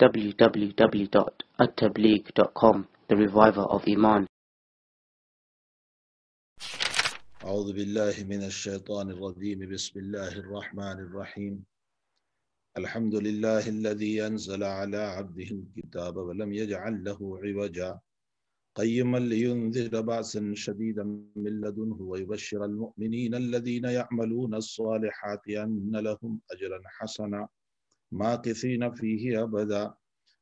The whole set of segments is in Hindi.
www.attableek.com The Reviver of Iman أعوذ بالله من الشيطان الرجيم بسم الله الرحمن الرحيم الحمد لله الذي أنزل على عبده الكتاب ولم يجعل له عوجا قيما لينذر بأسا شديدا من لدنه ويبشر المؤمنين الذين يعملون الصالحات أن لهم أجرا حسنا ماكثين فيه أبدا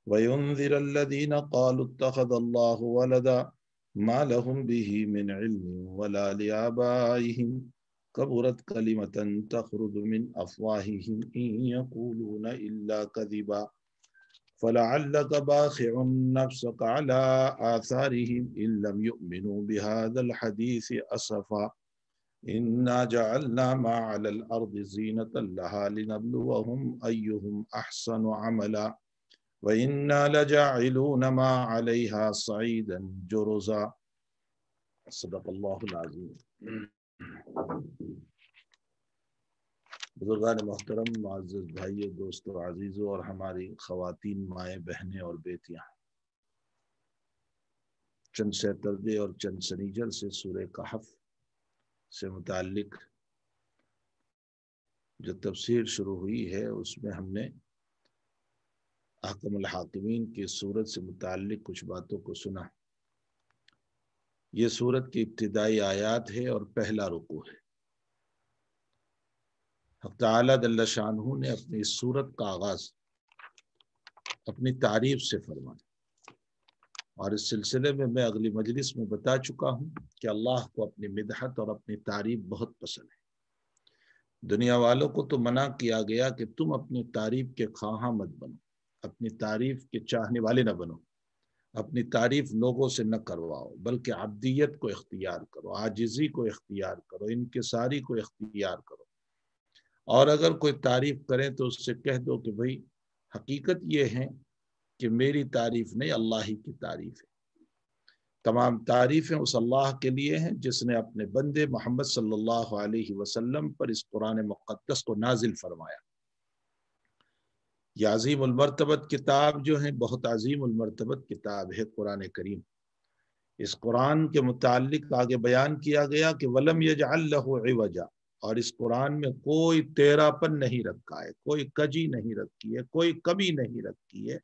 وينذر الذين قالوا اتخذ الله ولدا ما لهم به من علم ولا لآبائهم كبرت كلمة تخرج من أفواههم إن يقولون إلا كذبا فلعلك باخع نفسك على آثارهم إن لم يؤمنوا بهذا الحديث أسفا إنا جعلنا ما على الأرض زينة لها لنبلوهم أيهم أحسن عملا وإنا لجعلون ما عليها صعيدا جرزا صدق الله العظيم बुजुर्गान मोहतरम माजिज भाइयों عزیزو اور ہماری خواتین खातन بہنیں اور और چند سے تردے اور چند सनीजर سے سورہ کحف से मुतक जो तफसीर शुरू हुई है उसमें हमने अकमल हाकमीन की सूरत से मुतक कुछ बातों को सुना ये सूरत की इब्तदाई आयात है और पहला रुकू है हफ्ता शाहू ने अपनी सूरत का आगाज अपनी तारीफ से फरमाया और इस सिलसिले में मैं अगली मजलिस में बता चुका हूँ कि अल्लाह को अपनी मिदहत और अपनी तारीफ बहुत पसंद है दुनिया वालों को तो मना किया गया कि तुम अपनी तारीफ के खाहा मत बनो अपनी तारीफ के चाहने वाले न बनो अपनी तारीफ लोगों से न करवाओ बल्कि अब्दियत को इख्तियार करो आजिज़ी को इख्तियार करो इनकसारी को इख्तियार करो और अगर कोई तारीफ करें तो उससे कह दो कि भाई हकीकत ये है कि मेरी तारीफ नहीं अल्लाह ही की तारीफ है तमाम तारीफ़ें उस अल्लाह के लिए हैं जिसने अपने बंदे मोहम्मद सल्लल्लाहु अलैहि वसल्लम पर इस कुरान मुक़दस को नाजिल फरमाया याजीम उलमरतबत किताब जो है बहुत अजीम उलमरतबत किताब है कुरान करीम इस कुरान के मुतालिक आगे बयान किया गया कि वलम यजल्लवजा और इस कुरान में कोई तेरापन नहीं रखा है कोई कजी नहीं रखी है कोई कमी नहीं रखी है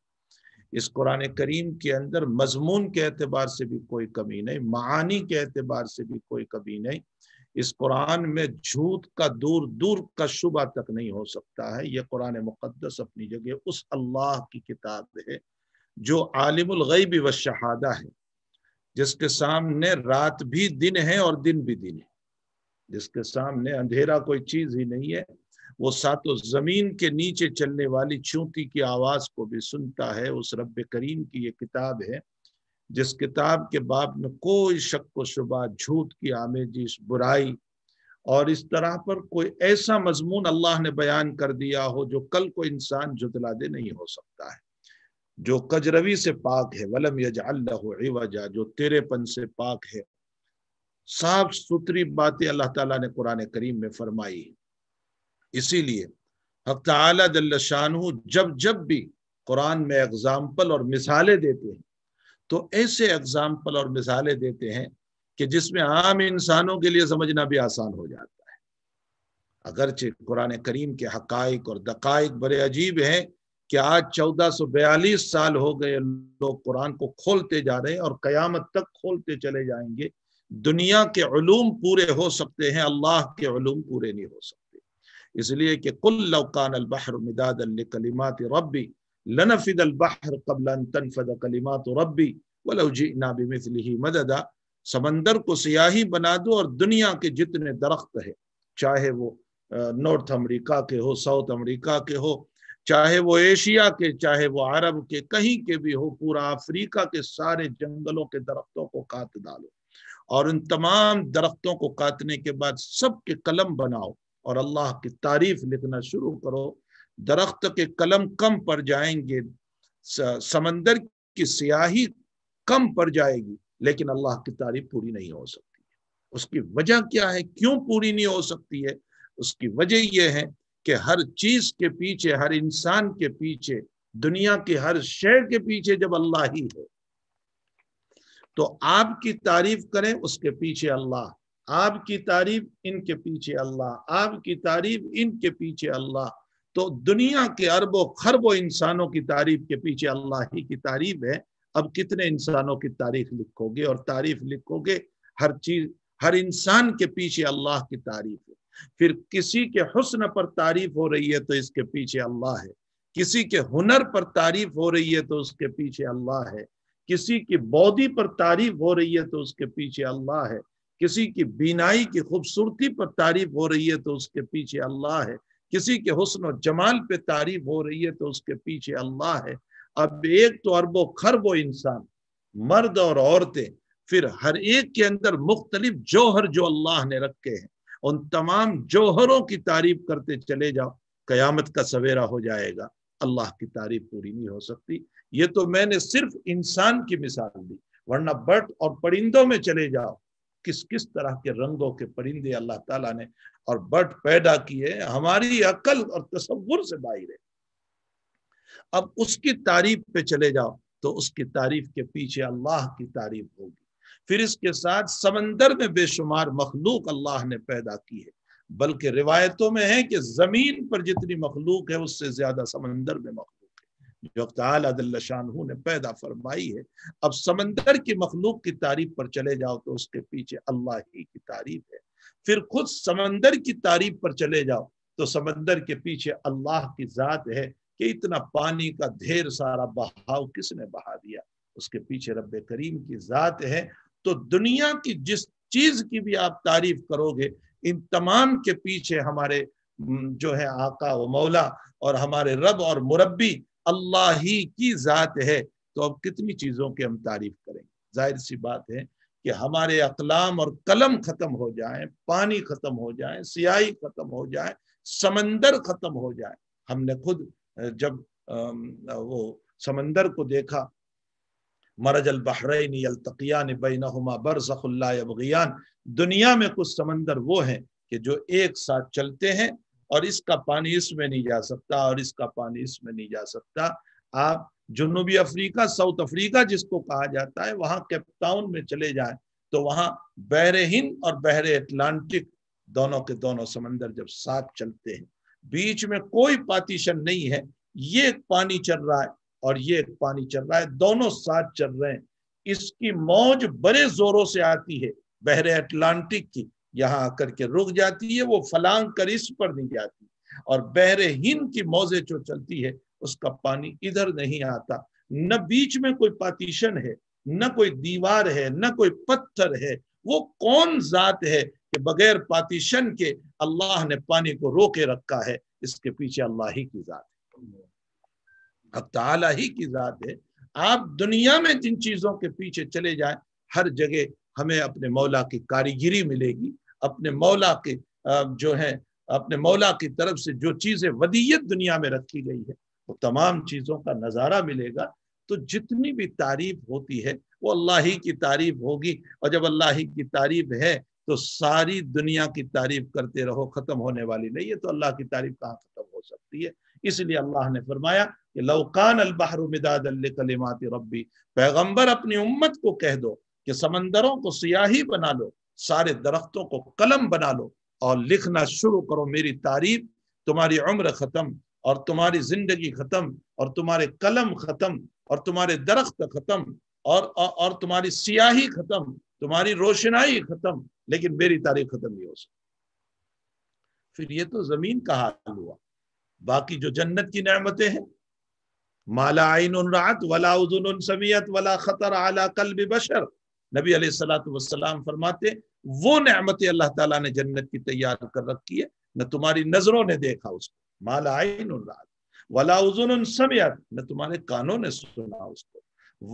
इस कुरान करीम के अंदर मजमून के अतबार से भी कोई कमी नहीं मानी के अतबार से भी कोई कमी नहीं इस कुरान में झूठ का दूर दूर का शुबा तक नहीं हो सकता है ये कुरान मुकदस अपनी जगह उस अल्लाह की किताब है जो आलिमगैब व शहादा है जिसके सामने रात भी दिन है और दिन भी दिन है जिसके सामने अंधेरा कोई चीज ही नहीं है वो सातो ज़मीन के नीचे चलने वाली चूंकी की आवाज़ को भी सुनता है उस रब करीम की ये किताब है जिस किताब के बाद में कोई शक को शुबा झूठ की आमेजिश बुराई और इस तरह पर कोई ऐसा मजमून अल्लाह ने बयान कर दिया हो जो कल को इंसान जुतला दे नहीं हो सकता है जो कजरवी से पाक है वलम यजाजा जो तेरेपन से पाक है साफ सुथरी बातें अल्लाह ताला ने कुरान करीम में फरमाई इसीलिए हक जब जब भी कुरान में एग्जाम्पल और मिसालें देते हैं तो ऐसे एग्जाम्पल और मिसालें देते हैं कि जिसमें आम इंसानों के लिए समझना भी आसान हो जाता है अगरचे कुरान करीम के हक और दकाइक बड़े अजीब हैं कि आज 1442 साल हो गए लोग कुरान को खोलते जा रहे हैं और कयामत तक खोलते चले जाएंगे दुनिया के ूम पूरे हो सकते हैं अल्लाह के ूम पूरे नहीं हो सकते इसलिए कि कुल लौकान अलबहर मिदाद रबी लनफिद अलबहर कबल तनफद कलिमात रबी वलौजी नाबिमिसली मददा समंदर को सियाही बना दो और दुनिया के जितने दरख्त है चाहे वो नॉर्थ अमरीका के हो साउथ अमरीका के हो चाहे वो एशिया के चाहे वो अरब के कहीं के भी हो पूरा अफ्रीका के सारे जंगलों के दरख्तों को काट डालो और उन तमाम दरख्तों को काटने के बाद सबके कलम बनाओ और अल्लाह की तारीफ लिखना शुरू करो दरख्त के कलम कम पड़ जाएंगे समंदर की स्याही कम पड़ जाएगी लेकिन अल्लाह की तारीफ पूरी नहीं हो सकती है उसकी वजह क्या है क्यों पूरी नहीं हो सकती है उसकी वजह यह है कि हर चीज के पीछे हर इंसान के पीछे दुनिया के हर शहर के पीछे जब अल्लाह ही है तो आपकी तारीफ करें उसके पीछे अल्लाह आपकी तारीफ इनके पीछे अल्लाह आपकी तारीफ इनके पीछे अल्लाह तो दुनिया के अरबों खरबों इंसानों की तारीफ के पीछे अल्लाह ही की तारीफ है अब कितने इंसानों की तारीफ लिखोगे और तारीफ लिखोगे हर चीज हर इंसान के पीछे अल्लाह की तारीफ है फिर किसी के हुस्न पर तारीफ हो रही है तो इसके पीछे अल्लाह है किसी के हुनर पर तारीफ हो रही है तो उसके पीछे अल्लाह है किसी की बौद्धि पर तारीफ हो रही है तो उसके पीछे अल्लाह है किसी की बीनाई की खूबसूरती पर तारीफ हो रही है तो उसके पीछे अल्लाह है किसी के हसन और जमाल पे तारीफ हो रही है तो उसके पीछे अल्लाह है अब एक तो अरबो खरबो इंसान मर्द और औरतें फिर हर एक के अंदर मुख्तलिफ जौहर जो अल्लाह ने रखे हैं उन तमाम जौहरों की तारीफ करते चले जाओ कयामत का सवेरा हो जाएगा अल्लाह की तारीफ पूरी नहीं हो सकती ये तो मैंने सिर्फ इंसान की मिसाल दी वरना बर्ड और परिंदों में चले जाओ किस किस तरह के रंगों के परिंदे अल्लाह ताला ने और बट पैदा किए हमारी अकल और तस्वुर से बाहर है अब उसकी तारीफ पे चले जाओ तो उसकी तारीफ के पीछे अल्लाह की तारीफ होगी फिर इसके साथ समंदर में बेशुमार मखलूक अल्लाह ने पैदा की है बल्कि रिवायतों में है कि जमीन पर जितनी मखलूक है उससे ज्यादा समंदर में मखलूक जो शाहू ने पैदा फरमाई है अब समंदर की मखलूक की तारीफ पर चले जाओ तो उसके पीछे अल्लाह ही की तारीफ है फिर खुद समंदर की तारीफ पर चले जाओ तो समंदर के पीछे अल्लाह की ज़ात है कि इतना पानी का ढेर सारा बहाव किसने बहा दिया उसके पीछे रब करीम की ज़ात है तो दुनिया की जिस चीज़ की भी आप तारीफ करोगे इन तमाम के पीछे हमारे जो है आका व मौला और हमारे रब और मुरबी अल्लाह ही की ज़ात है तो अब कितनी चीज़ों की हम तारीफ करेंगे जाहिर सी बात है कि हमारे अकलाम और कलम ख़त्म हो जाए पानी ख़त्म हो जाए सियाही ख़त्म हो जाए समंदर ख़त्म हो जाए हमने खुद जब वो समंदर को देखा मरज अल यलतकियान बैनहुमा बरसखुल्ला दुनिया में कुछ समंदर वो हैं कि जो एक साथ चलते हैं और इसका पानी इसमें नहीं जा सकता और इसका पानी इसमें नहीं जा सकता आप जुनूबी अफ्रीका साउथ अफ्रीका जिसको कहा जाता है वहां कैप्टाउन में चले जाए तो वहां बहरे हिंद और बहरे अटलांटिक दोनों के दोनों समंदर जब साथ चलते हैं बीच में कोई पातिशन नहीं है ये एक पानी चल रहा है और ये एक पानी चल रहा है दोनों साथ चल रहे हैं इसकी मौज बड़े जोरों से आती है बहरे अटलांटिक की यहाँ आकर के रुक जाती है वो फलांग कर इस पर नहीं जाती और बहरे हिंद की मौजे जो चलती है उसका पानी इधर नहीं आता न बीच में कोई पातीशन है न कोई दीवार है न कोई पत्थर है वो कौन जात है कि बगैर पातीशन के अल्लाह ने पानी को रोके रखा है इसके पीछे अल्लाह ही की जात है अब ताला ही की जात है आप दुनिया में जिन चीजों के पीछे चले जाए हर जगह हमें अपने मौला की कारीगिरी मिलेगी अपने मौला के जो है अपने मौला की तरफ से जो चीज़ें वदीयत दुनिया में रखी गई है वो तमाम चीज़ों का नज़ारा मिलेगा तो जितनी भी तारीफ होती है वो अल्लाह ही की तारीफ होगी और जब अल्लाह ही की तारीफ है तो सारी दुनिया की तारीफ करते रहो ख़त्म होने वाली नहीं है तो अल्लाह की तारीफ कहाँ ख़त्म हो सकती है इसलिए अल्लाह ने फरमाया कि लौकान अलबहरमदाद कलिमाती रबी पैगम्बर अपनी उम्मत को कह दो कि समंदरों को सियाही बना लो सारे दरख्तों को कलम बना लो और लिखना शुरू करो मेरी तारीफ तुम्हारी उम्र ख़त्म और तुम्हारी जिंदगी ख़त्म और तुम्हारे कलम ख़त्म और तुम्हारे दरख्त ख़त्म और और तुम्हारी सियाही ख़त्म तुम्हारी रोशनाई ख़त्म लेकिन मेरी तारीफ ख़त्म नहीं हो सकती फिर ये तो ज़मीन का हाल हुआ बाकी जो जन्नत की नमतें हैं माला आइन रात वाला उजुन समियत वला खतर आला कल बशर नबी सलाम फरमाते वो नमतें अल्लाह ताला ने जन्नत की तैयार कर रखी है न तुम्हारी नजरों ने देखा उसको माला आइन समयत न तुम्हारे कानों ने सुना उसको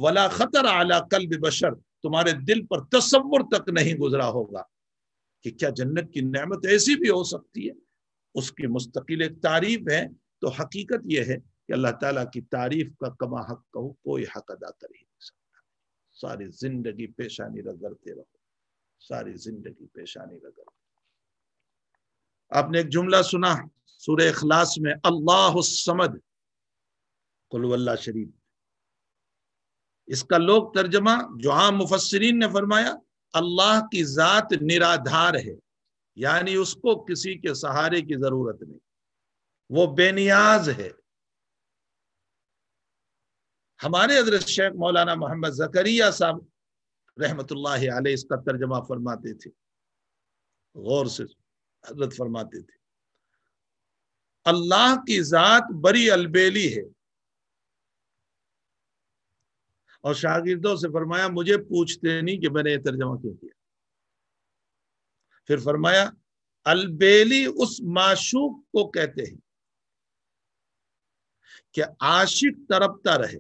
वला खतर आला कल बशर तुम्हारे दिल पर तस्वुर तक नहीं गुजरा होगा कि क्या जन्नत की नमत ऐसी भी हो सकती है उसकी मुस्तकिल तारीफ है तो हकीकत यह है कि अल्लाह ताला की तारीफ का कमा हक कहो कोई हक अदा करे सारी जिंदगी पेशानी रगड़ते रहो सारी जिंदगी पेशानी रगड़ते आपने एक जुमला सुना सूर्य अखलास में अल्लाह समद कुलवल्ला शरीफ इसका लोक तर्जमा जो आम मुफसरीन ने फरमाया अल्लाह की ज़ात निराधार है यानी उसको किसी के सहारे की जरूरत नहीं वो बेनियाज है हमारे हजरत शेख मौलाना मोहम्मद जकरिया साहब रहमत इसका तर्जमा फरमाते थे गौर से हजरत फरमाते थे अल्लाह की ज़ात बड़ी अलबेली है और शागिदों से फरमाया मुझे पूछते नहीं कि मैंने ये तर्जमा क्यों किया फिर फरमाया अलबेली उस माशूक को कहते हैं कि आशिक तरपता रहे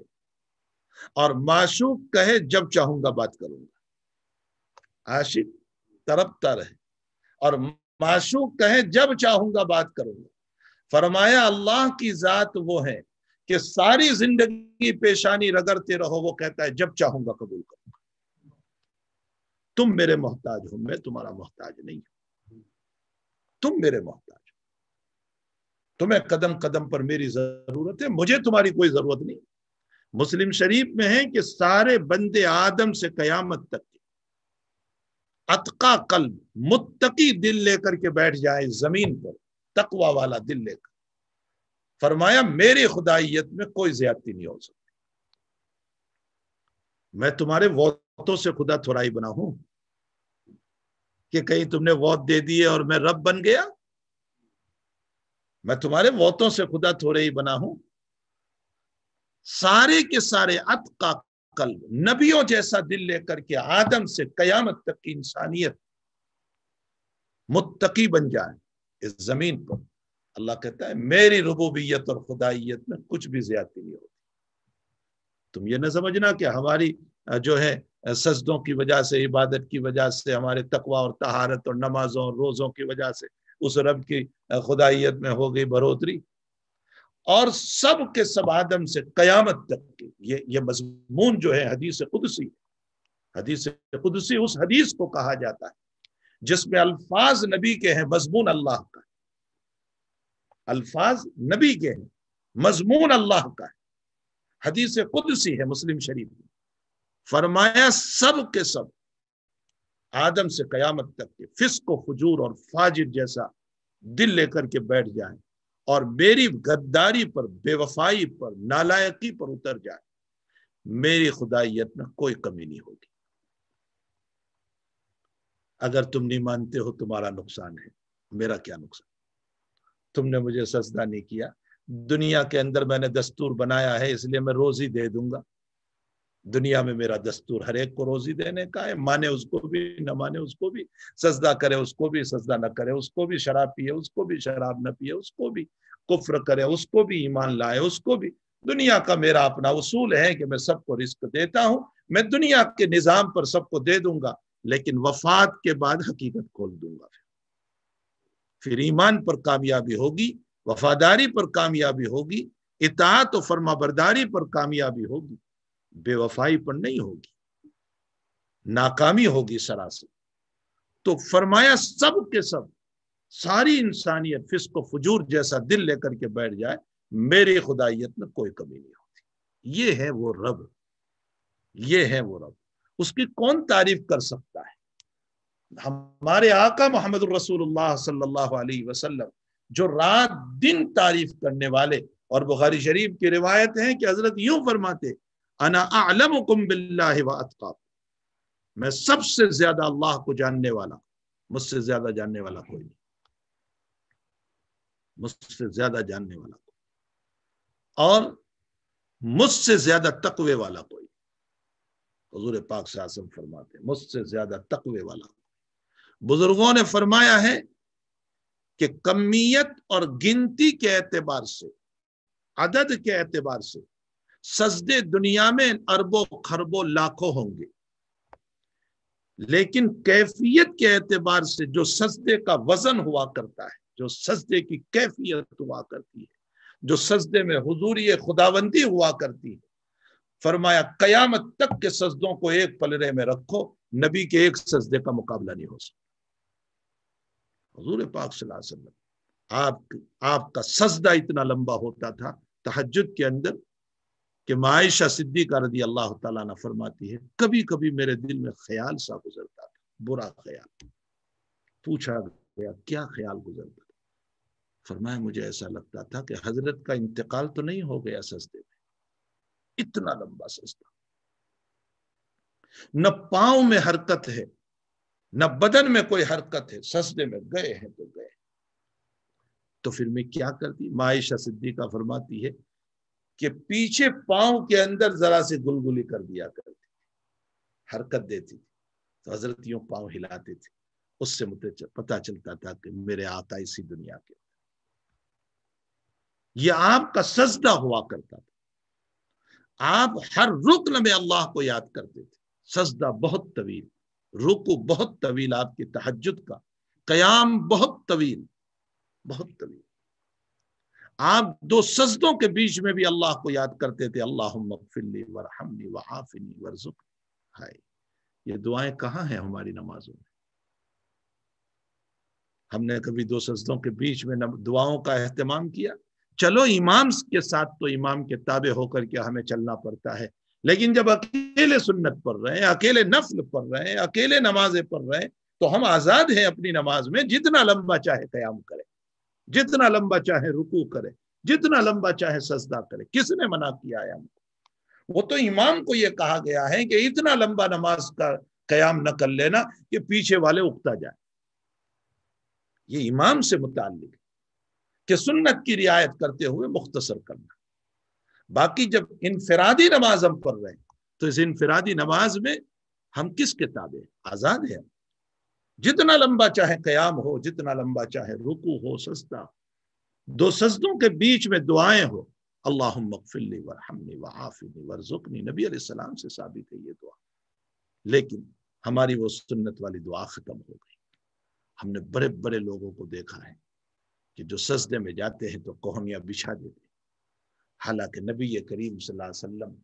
और माशूक कहे जब चाहूंगा बात करूंगा आशिक तरपता रहे और माशूक कहे जब चाहूंगा बात करूंगा फरमाया अल्लाह की जात वो है कि सारी जिंदगी पेशानी रगड़ते रहो वो कहता है जब चाहूंगा कबूल करूंगा तुम मेरे मोहताज हो मैं तुम्हारा मोहताज नहीं हूं तुम मेरे मोहताज हो तुम्हें कदम कदम पर मेरी जरूरत है मुझे तुम्हारी कोई जरूरत नहीं मुस्लिम शरीफ में है कि सारे बंदे आदम से कयामत तक अतका कल्ब मुत्तकी दिल लेकर के बैठ जाए जमीन पर तकवा वाला दिल लेकर फरमाया मेरी खुदाइत में कोई ज्यादती नहीं हो सकती मैं तुम्हारे वोतों से खुदा थोड़ाई बना हूं कि कहीं तुमने वोत दे दिए और मैं रब बन गया मैं तुम्हारे वोतों से खुदा थोड़े ही बना हूं सारे के सारे अत का कल नबियों जैसा दिल लेकर के आदम से कयामत तक की इंसानियत मुत्तकी बन जाए इस जमीन पर अल्लाह कहता है मेरी रबूबियत और खुदाइत में कुछ भी ज्यादा नहीं होती तुम ये ना समझना कि हमारी जो है सजदों की वजह से इबादत की वजह से हमारे तकवा और तहारत और नमाजों और रोज़ों की वजह से उस रब की खुदाइत में हो गई बढ़ोतरी और सब के सब आदम से कयामत तक के ये ये मजमून जो है हदीस खुदसी हदीस खुदसी उस हदीस को कहा जाता है जिसमें अल्फाज नबी के हैं मजमून अल्लाह का अल्फाज नबी के हैं मजमून अल्लाह का है हदीस खुदसी है मुस्लिम शरीफ में फरमाया सब के सब आदम से कयामत तक के फिस्क और फाजिर जैसा दिल लेकर के बैठ जाए और मेरी गद्दारी पर बेवफाई पर नालायकी पर उतर जाए मेरी खुदाइत में कोई कमी नहीं होगी अगर तुम नहीं मानते हो तुम्हारा नुकसान है मेरा क्या नुकसान तुमने मुझे सजदा नहीं किया दुनिया के अंदर मैंने दस्तूर बनाया है इसलिए मैं रोज ही दे दूंगा दुनिया में मेरा दस्तूर हर एक को रोजी देने का है माने उसको भी न माने उसको भी सजदा करे उसको भी सजदा न करे उसको भी शराब पिए उसको भी शराब न पिए उसको भी कुफ्र करे उसको भी ईमान लाए उसको भी दुनिया का मेरा अपना उसूल है कि मैं सबको रिस्क देता हूँ मैं दुनिया के निज़ाम पर सबको दे दूंगा लेकिन वफात के बाद हकीकत खोल दूंगा फिर फिर ईमान पर कामयाबी होगी वफादारी पर कामयाबी होगी इतात और फर्माबरदारी पर कामयाबी होगी बेवफाई पर नहीं होगी नाकामी होगी सरासर तो फरमाया सब के सब सारी इंसानियत फिस्क फजूर जैसा दिल लेकर के बैठ जाए मेरी खुदाइत में कोई कमी नहीं होती ये है वो रब ये है वो रब उसकी कौन तारीफ कर सकता है हमारे आका मोहम्मद वसल्लम जो रात दिन तारीफ करने वाले और बुखारी शरीफ की रिवायत है कि हजरत यूं फरमाते अना मैं सबसे ज्यादा अल्लाह को जानने वाला मुझसे ज्यादा जानने वाला कोई नहीं मुझसे ज्यादा जानने वाला कोई और मुझसे ज्यादा तकवे वाला कोई हजूर पाक से आसम फरमाते मुझसे ज्यादा तकवे वाला बुजुर्गों ने फरमाया है कि कमियत और गिनती के एतबार से अदद के एतबार से सजदे दुनिया में अरबों खरबों लाखों होंगे लेकिन कैफियत के एतबार से जो सजदे का वजन हुआ करता है जो सजदे की कैफियत हुआ करती है जो सजदे में हजूरी खुदाबंदी हुआ करती है फरमाया कयामत तक के सजदों को एक पलरे में रखो नबी के एक सजदे का मुकाबला नहीं हो सकता हजूर पाक आप आपका सजदा इतना लंबा होता था तहजद के अंदर कि मायशा सिद्दीक रदी अल्लाह तला फरमाती है कभी कभी मेरे दिल में ख्याल सा गुजरता था बुरा ख्याल पूछा गया क्या ख्याल गुजरता था फरमाया मुझे ऐसा लगता था कि हजरत का इंतकाल तो नहीं हो गया सस्ते में इतना लंबा सस्ता न पांव में हरकत है न बदन में कोई हरकत है सस्ते में गए हैं तो गए तो फिर मैं क्या करती मायशा सिद्दीका फरमाती है कि पीछे पांव के अंदर जरा से गुलगुली कर दिया करती थी हरकत देती थी तो हजरत यूं पांव हिलाते थे उससे मुझे पता चलता था कि मेरे आता इसी दुनिया के ये आपका सजदा हुआ करता था आप हर रुकन में अल्लाह को याद करते थे सजदा बहुत तवील रुकू बहुत तवील आपके तहजद का कयाम बहुत तवील बहुत तवील आप दो सजदों के बीच में भी अल्लाह को याद करते थे अल्लाह वरहमनी हाय ये दुआएं कहाँ हैं हमारी नमाजों में हमने कभी दो सजदों के बीच में दुआओं का अहतमाम किया चलो इमाम के साथ तो इमाम के ताबे होकर के हमें चलना पड़ता है लेकिन जब अकेले सुन्नत पढ़ रहे हैं अकेले नफल पढ़ रहे हैं अकेले नमाजें पढ़ रहे हैं तो हम आजाद हैं अपनी नमाज में जितना लंबा चाहे कयाम करें जितना लंबा चाहे रुकू करे जितना लंबा चाहे सजदा करे किसने मना किया है हमको वो तो इमाम को ये कहा गया है कि इतना लंबा नमाज का कयाम न कर लेना कि पीछे वाले उगता जाए ये इमाम से मुतालिक कि सुन्नत की रियायत करते हुए मुख्तसर करना बाकी जब इनफरादी नमाज हम पढ़ रहे हैं तो इस इनफरादी नमाज में हम किस किताबें आजाद है जितना लंबा चाहे कयाम हो जितना लंबा चाहे रुकू हो सजदा दो सजदों के बीच में दुआएं हो अल्लाह मकफिल्ली वरहमनी वआफ़िनी वरजुकनी नबी सलाम से साबित है ये दुआ लेकिन हमारी वो सुन्नत वाली दुआ ख़त्म हो गई हमने बड़े बड़े लोगों को देखा है कि जो सजदे में जाते हैं तो कोहनिया बिछा देते हालांकि नबी करीम सल्लल्लाहु अलैहि वसल्लम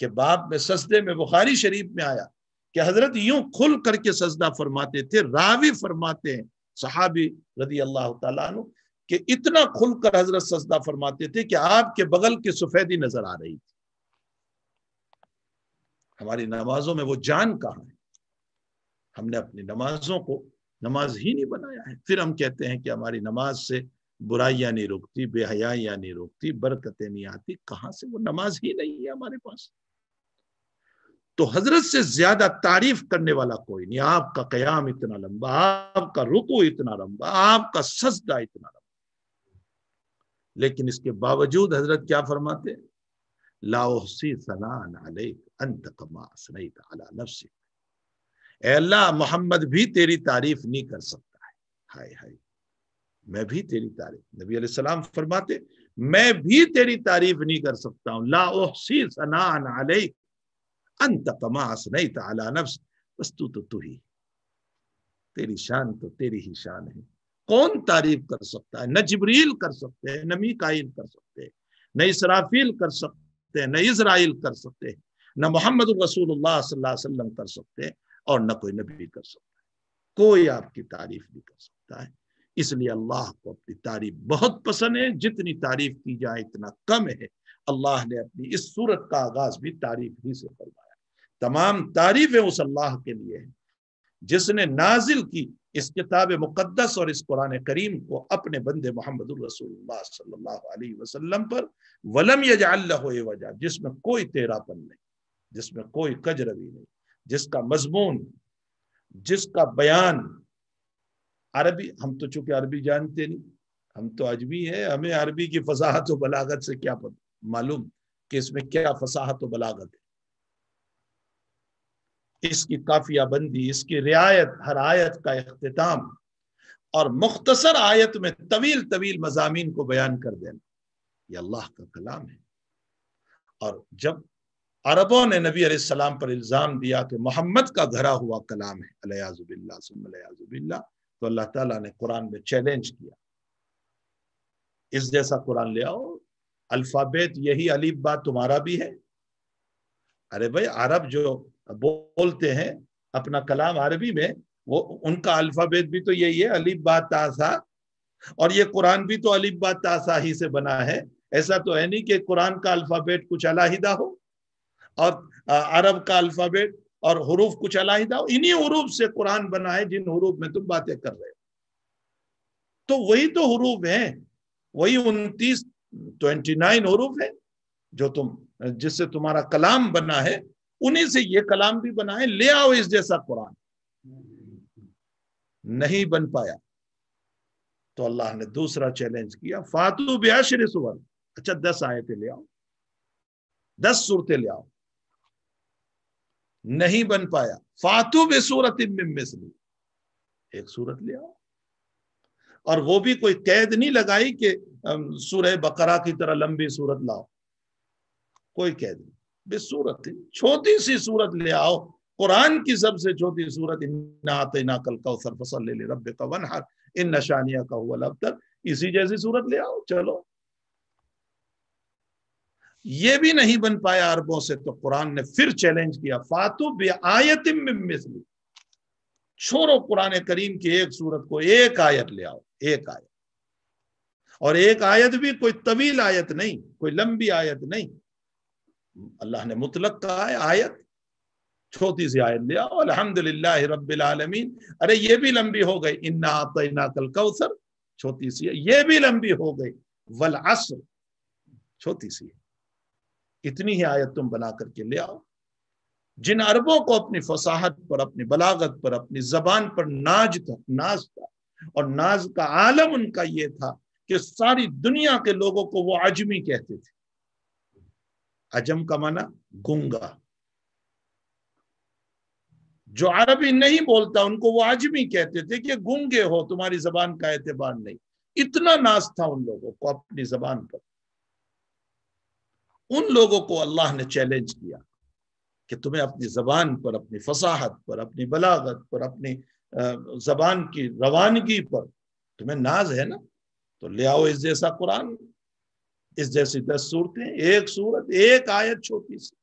के बाद में सजदे में बुखारी शरीफ में आया कि हजरत यूं खुल करके सजदा फरमाते थे रावी फरमाते हैं सहाबी रदी अल्लाह तु कि इतना खुलकर हजरत सजदा फरमाते थे कि आपके बगल की सफेदी नजर आ रही थी हमारी नमाजों में वो जान कहाँ है हमने अपनी नमाजों को नमाज ही नहीं बनाया है फिर हम कहते हैं कि हमारी नमाज से बुराइयां नहीं रुकती बेहयाइयां नहीं रुकती बरकतें नहीं आती कहाँ से वो नमाज ही नहीं है हमारे पास तो हजरत से ज्यादा तारीफ करने वाला कोई नहीं आपका कयाम इतना लंबा आपका रुको इतना लंबा आपका सजदा इतना लंबा लेकिन इसके बावजूद हजरत क्या फरमाते अल्लाह मोहम्मद भी तेरी तारीफ नहीं कर सकता है हाय हाय मैं भी तेरी तारीफ नबी सलाम फरमाते मैं भी तेरी तारीफ नहीं कर सकता हूँ लाओसी सना अलैक अंत तमास नहीं तला नफ्स बस तू तो तू ही तेरी शान तो तेरी ही शान है कौन तारीफ कर सकता है न जबरील कर सकते हैं न मीकाइल कर सकते हैं न इसराफील कर सकते हैं न इसराइल कर सकते हैं न मोहम्मद रसूलुल्लाह सल्लल्लाहु अलैहि वसल्लम कर सकते हैं और न कोई नबी कर सकता है कोई आपकी तारीफ नहीं कर सकता है इसलिए अल्लाह को अपनी तारीफ बहुत पसंद है जितनी तारीफ की जाए इतना कम है अल्लाह ने अपनी इस सूरत का आगाज भी तारीफ ही से करवाया तमाम तारीफें उस अल्लाह के लिए हैं जिसने नाजिल की इस किताब मुकद्दस और इस कुरान करीम को अपने बंदे मोहम्मद पर वलम वजह जिसमें कोई तेरापन नहीं जिसमें कोई कजरवी नहीं जिसका मजमून जिसका बयान अरबी हम तो चूंकि अरबी जानते नहीं हम तो अजमी है हमें अरबी की फसाहत व बलागत से क्या मालूम कि इसमें क्या फसाहत व बलागत है इसकी काफिया बंदी इसकी रियायत हर आयत का अख्ताम और मुख्तसर आयत में तवील तवील मजामी को बयान कर देना यह अल्लाह का कलाम है और जब अरबों ने नबी अलैहिस्सलाम पर इल्ज़ाम दिया कि मोहम्मद का घरा हुआ कलाम है अलयाजुबिल्ला तो अल्लाह ताला ने कुरान में चैलेंज किया इस जैसा कुरान ले आओ अल्फ़ाबेट यही अलीब बा तुम्हारा भी है अरे भाई अरब जो बोलते हैं अपना कलाम अरबी में वो उनका अल्फ़ाबेट भी तो यही है अलीब बा तासा और ये कुरान भी तो अलीब बा तासा ही से बना है ऐसा तो है नहीं कि कुरान का अल्फ़ाबेट कुछ अलाहिदा हो और अरब का अल्फ़ाबेट और हरूफ कुछ अलाहिदा हो इन्हीं हरूफ से कुरान बना है जिन हरूफ में तुम बातें कर रहे हो तो वही तो हरूफ है वही उनतीस ट्वेंटी नाइन हरूफ है जो तुम जिससे तुम्हारा कलाम बना है उन्हीं से ये कलाम भी बनाए ले आओ इस जैसा कुरान नहीं बन पाया तो अल्लाह ने दूसरा चैलेंज किया फातू ब्याशर सुवर अच्छा दस आयतें ले आओ दस सूरतें ले आओ नहीं बन पाया फातू बे सूरत एक सूरत ले आओ और वो भी कोई कैद नहीं लगाई कि सूरह बकरा की तरह लंबी सूरत लाओ कोई कैद नहीं बेसूरत छोटी सी सूरत ले आओ कुरान की सबसे छोटी सूरत नाते ना कल कौसर फसल ले ले रब का वन हर इन नशानिया का हुआ लब तक इसी जैसी सूरत ले आओ चलो ये भी नहीं बन पाया अरबों से तो कुरान ने फिर चैलेंज किया फातु बे आयतिम मिसली छोड़ो कुरान करीम की एक सूरत को एक आयत ले आओ एक आयत और एक आयत भी कोई तवील आयत नहीं कोई लंबी आयत नहीं अल्लाह ने मुतलक कहा है आयत छोटी सी आयत लिया और अलहमदिल्ला रबालमीन अरे ये भी लंबी हो गई इन्ना आतना कल कौसर छोटी सी है ये भी लंबी हो गई वल असर छोटी सी इतनी ही आयत तुम बना करके ले आओ जिन अरबों को अपनी फसाहत पर अपनी बलागत पर अपनी जबान पर नाज था नाज था और नाज का आलम उनका ये था कि सारी दुनिया के लोगों को वो आजमी कहते थे अजम का माना गुंगा जो अरबी नहीं बोलता उनको वो आजमी कहते थे कि गुंगे हो तुम्हारी जबान का एतबार नहीं इतना नाज था उन लोगों को अपनी जबान पर उन लोगों को अल्लाह ने चैलेंज किया कि तुम्हें अपनी जबान पर अपनी फसाहत पर अपनी बलागत पर अपनी जबान की रवानगी पर तुम्हें नाज है ना तो ले आओ इस जैसा कुरान इस जैसी दस सूरतें एक सूरत एक आयत छोटी सी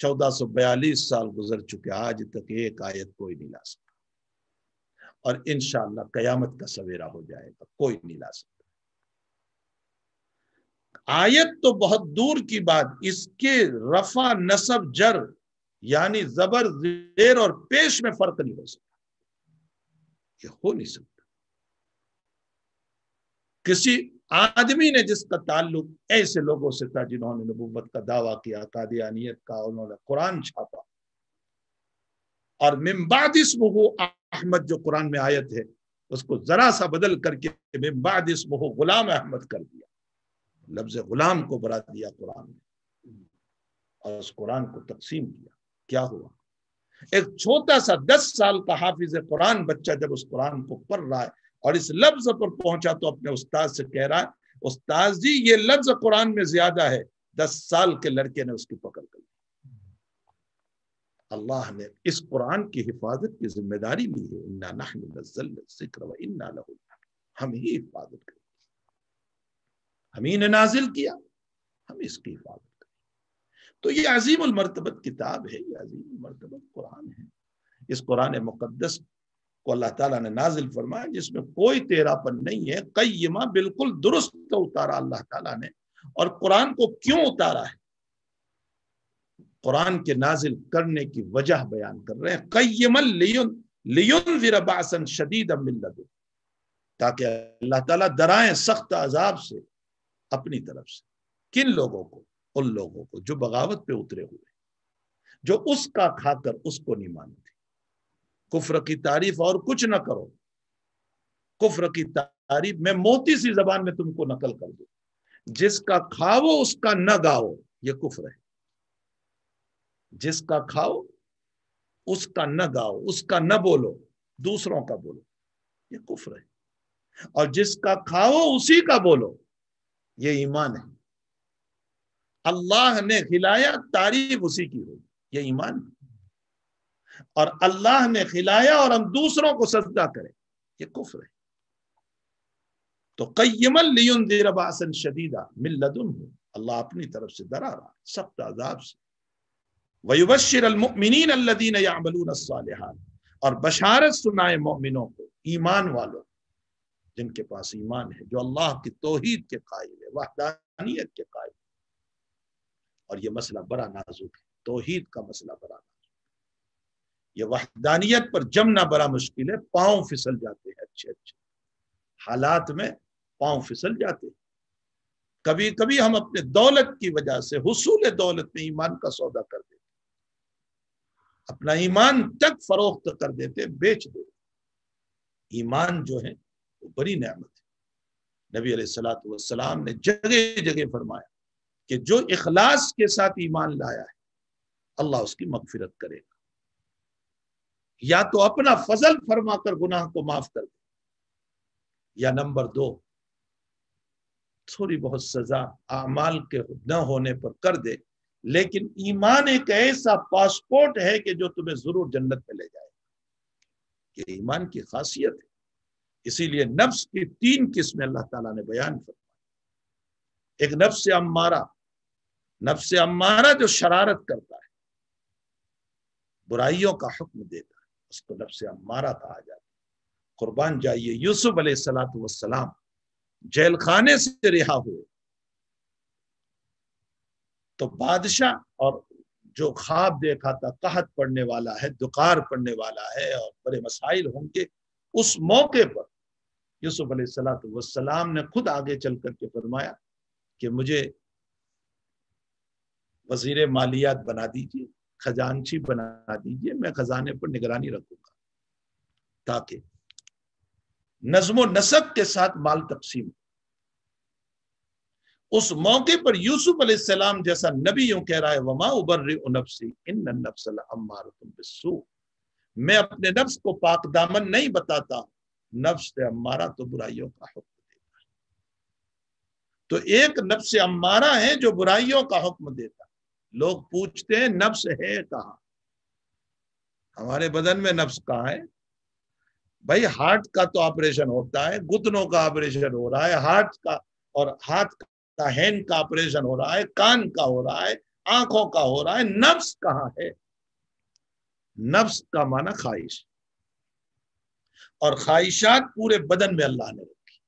चौदह सौ बयालीस साल गुजर चुके आज तक एक आयत कोई नहीं ला सकता और इन कयामत का सवेरा हो जाएगा कोई नहीं ला सकता आयत तो बहुत दूर की बात इसके रफा नसब जर यानी जबर जेर और पेश में फर्क नहीं हो सकता ये हो नहीं सकता किसी आदमी ने जिसका ताल्लुक ऐसे लोगों से था जिन्होंने नबूबत का दावा किया कादियानियत का उन्होंने कुरान छापा और मिम्बादिस अहमद जो कुरान में आयत है उसको जरा सा बदल करके मिम्बादिस गुलाम अहमद कर दिया लफ्ज गुलाम को बढ़ा दिया कुरान ने और उस कुरान को तकसीम किया क्या हुआ एक छोटा सा दस साल का हाफिज कुरान बच्चा जब उस कुरान को पढ़ रहा है और इस लफ्ज पर पहुंचा तो अपने उस्ताद से कह रहा उस्ताद जी ये लफ्ज कुरान में ज्यादा है दस साल के लड़के ने उसकी पकड़ कर ली अल्लाह ने इस कुरान की हिफाजत की जिम्मेदारी ली है इन्ना जिक्र व इन्ना हम ही हिफाजत करें हम ही ने नाजिल किया हम इसकी हिफाजत करें तो ये अजीम उलमरतबत किताब है ये अजीम उलमरतबत कुरान है इस कुरान मुकदस को अल्लाह ताला ने नाजिल फरमाया जिसमें कोई तेरापन नहीं है कईमा बिल्कुल दुरुस्त उतारा अल्लाह ताला ने और कुरान को क्यों उतारा है कुरान के नाजिल करने की वजह बयान कर रहे हैं कईमल लियुन लियुन विरबासन शदीद मिल्लद ताकि अल्लाह ताला डराए सख्त अजाब से अपनी तरफ से किन लोगों को उन लोगों को जो बगावत पे उतरे हुए जो उसका खाकर उसको नहीं माने कुफर की तारीफ और कुछ ना करो कुफर की तारीफ मैं मोती सी जबान में तुमको नकल कर दू जिसका खाओ उसका न गाओ ये कुफर है जिसका खाओ उसका न गाओ उसका न बोलो दूसरों का बोलो ये कुफ्र है और जिसका खाओ उसी का बोलो ये ईमान है अल्लाह ने खिलाया तारीफ उसी की हो ये ईमान है और अल्लाह ने खिलाया और हम दूसरों को सजदा करें ये कुफ्र है तो कयमल लियुन शदीदा मिल्लदुन अल्लाह अपनी तरफ से डरा रहा सख्त आजाब से अल्लदीन यामलून और बशारत सुनाए मोमिनों को ईमान वालों जिनके पास ईमान है जो अल्लाह की तोहीद के कायल है वहदानियत के कायल और ये मसला बड़ा नाजुक है तोहीद का मसला बड़ा ये वहदानियत पर जमना बड़ा मुश्किल है पाओ फिसल जाते हैं अच्छे अच्छे हालात में पाओ फिसल जाते हैं कभी कभी हम अपने दौलत की वजह से हसूल दौलत में ईमान का सौदा कर देते अपना ईमान तक फरोख्त कर देते बेच देते ईमान जो है वो बड़ी नमत है नबी सलाम ने जगह जगह फरमाया कि जो इखलास के साथ ईमान लाया है अल्लाह उसकी मगफिरत करेगा या तो अपना फजल फरमाकर गुनाह को माफ कर दे या नंबर दो थोड़ी बहुत सजा आमाल के न होने पर कर दे लेकिन ईमान एक ऐसा पासपोर्ट है कि जो तुम्हें जरूर जन्नत में ले जाएगा ये ईमान की खासियत है इसीलिए नफ्स की तीन किस्में अल्लाह ताला ने बयान फरमाई एक नफ्स अम्मारा नफ्स अम्मारा जो शरारत करता है बुराइयों का हुक्म देता उसको नफ्स मारा कहा जाता कुर्बान जाइए यूसुफ सलाम जेल खाने से रिहा हुए तो बादशाह और जो ख्वाब देखा था कहत पढ़ने वाला है दुकार पढ़ने वाला है और बड़े मसाइल होंगे उस मौके पर यूसुफ सलाम ने खुद आगे चल करके फरमाया कि मुझे वजीर मालियात बना दीजिए खजानची बना दीजिए मैं खजाने पर निगरानी रखूंगा ताकि नजमो नसब के साथ माल तकसीम उस मौके पर यूसुफ अलैहिस्सलाम जैसा नबी यूं कह रहा है वमा उबर्री नफसी इन नफसल अम्मारतुम मैं अपने नफ्स को पाक दामन नहीं बताता नफ्स से अम्मारा तो बुराइयों का हुक्म देता है तो एक नफ्स अम्मारा है जो बुराइयों का हुक्म देता है लोग पूछते हैं नफ्स है कहा हमारे बदन में नफ्स कहा है भाई हार्ट का तो ऑपरेशन होता है गुतनों का ऑपरेशन हो रहा है हार्ट का और हाथ का हैंड का ऑपरेशन हो रहा है कान का हो रहा है आंखों का हो रहा है नफ्स कहा है नफ्स का माना ख्वाहिश और ख्वाहिशात पूरे बदन में अल्लाह ने रखी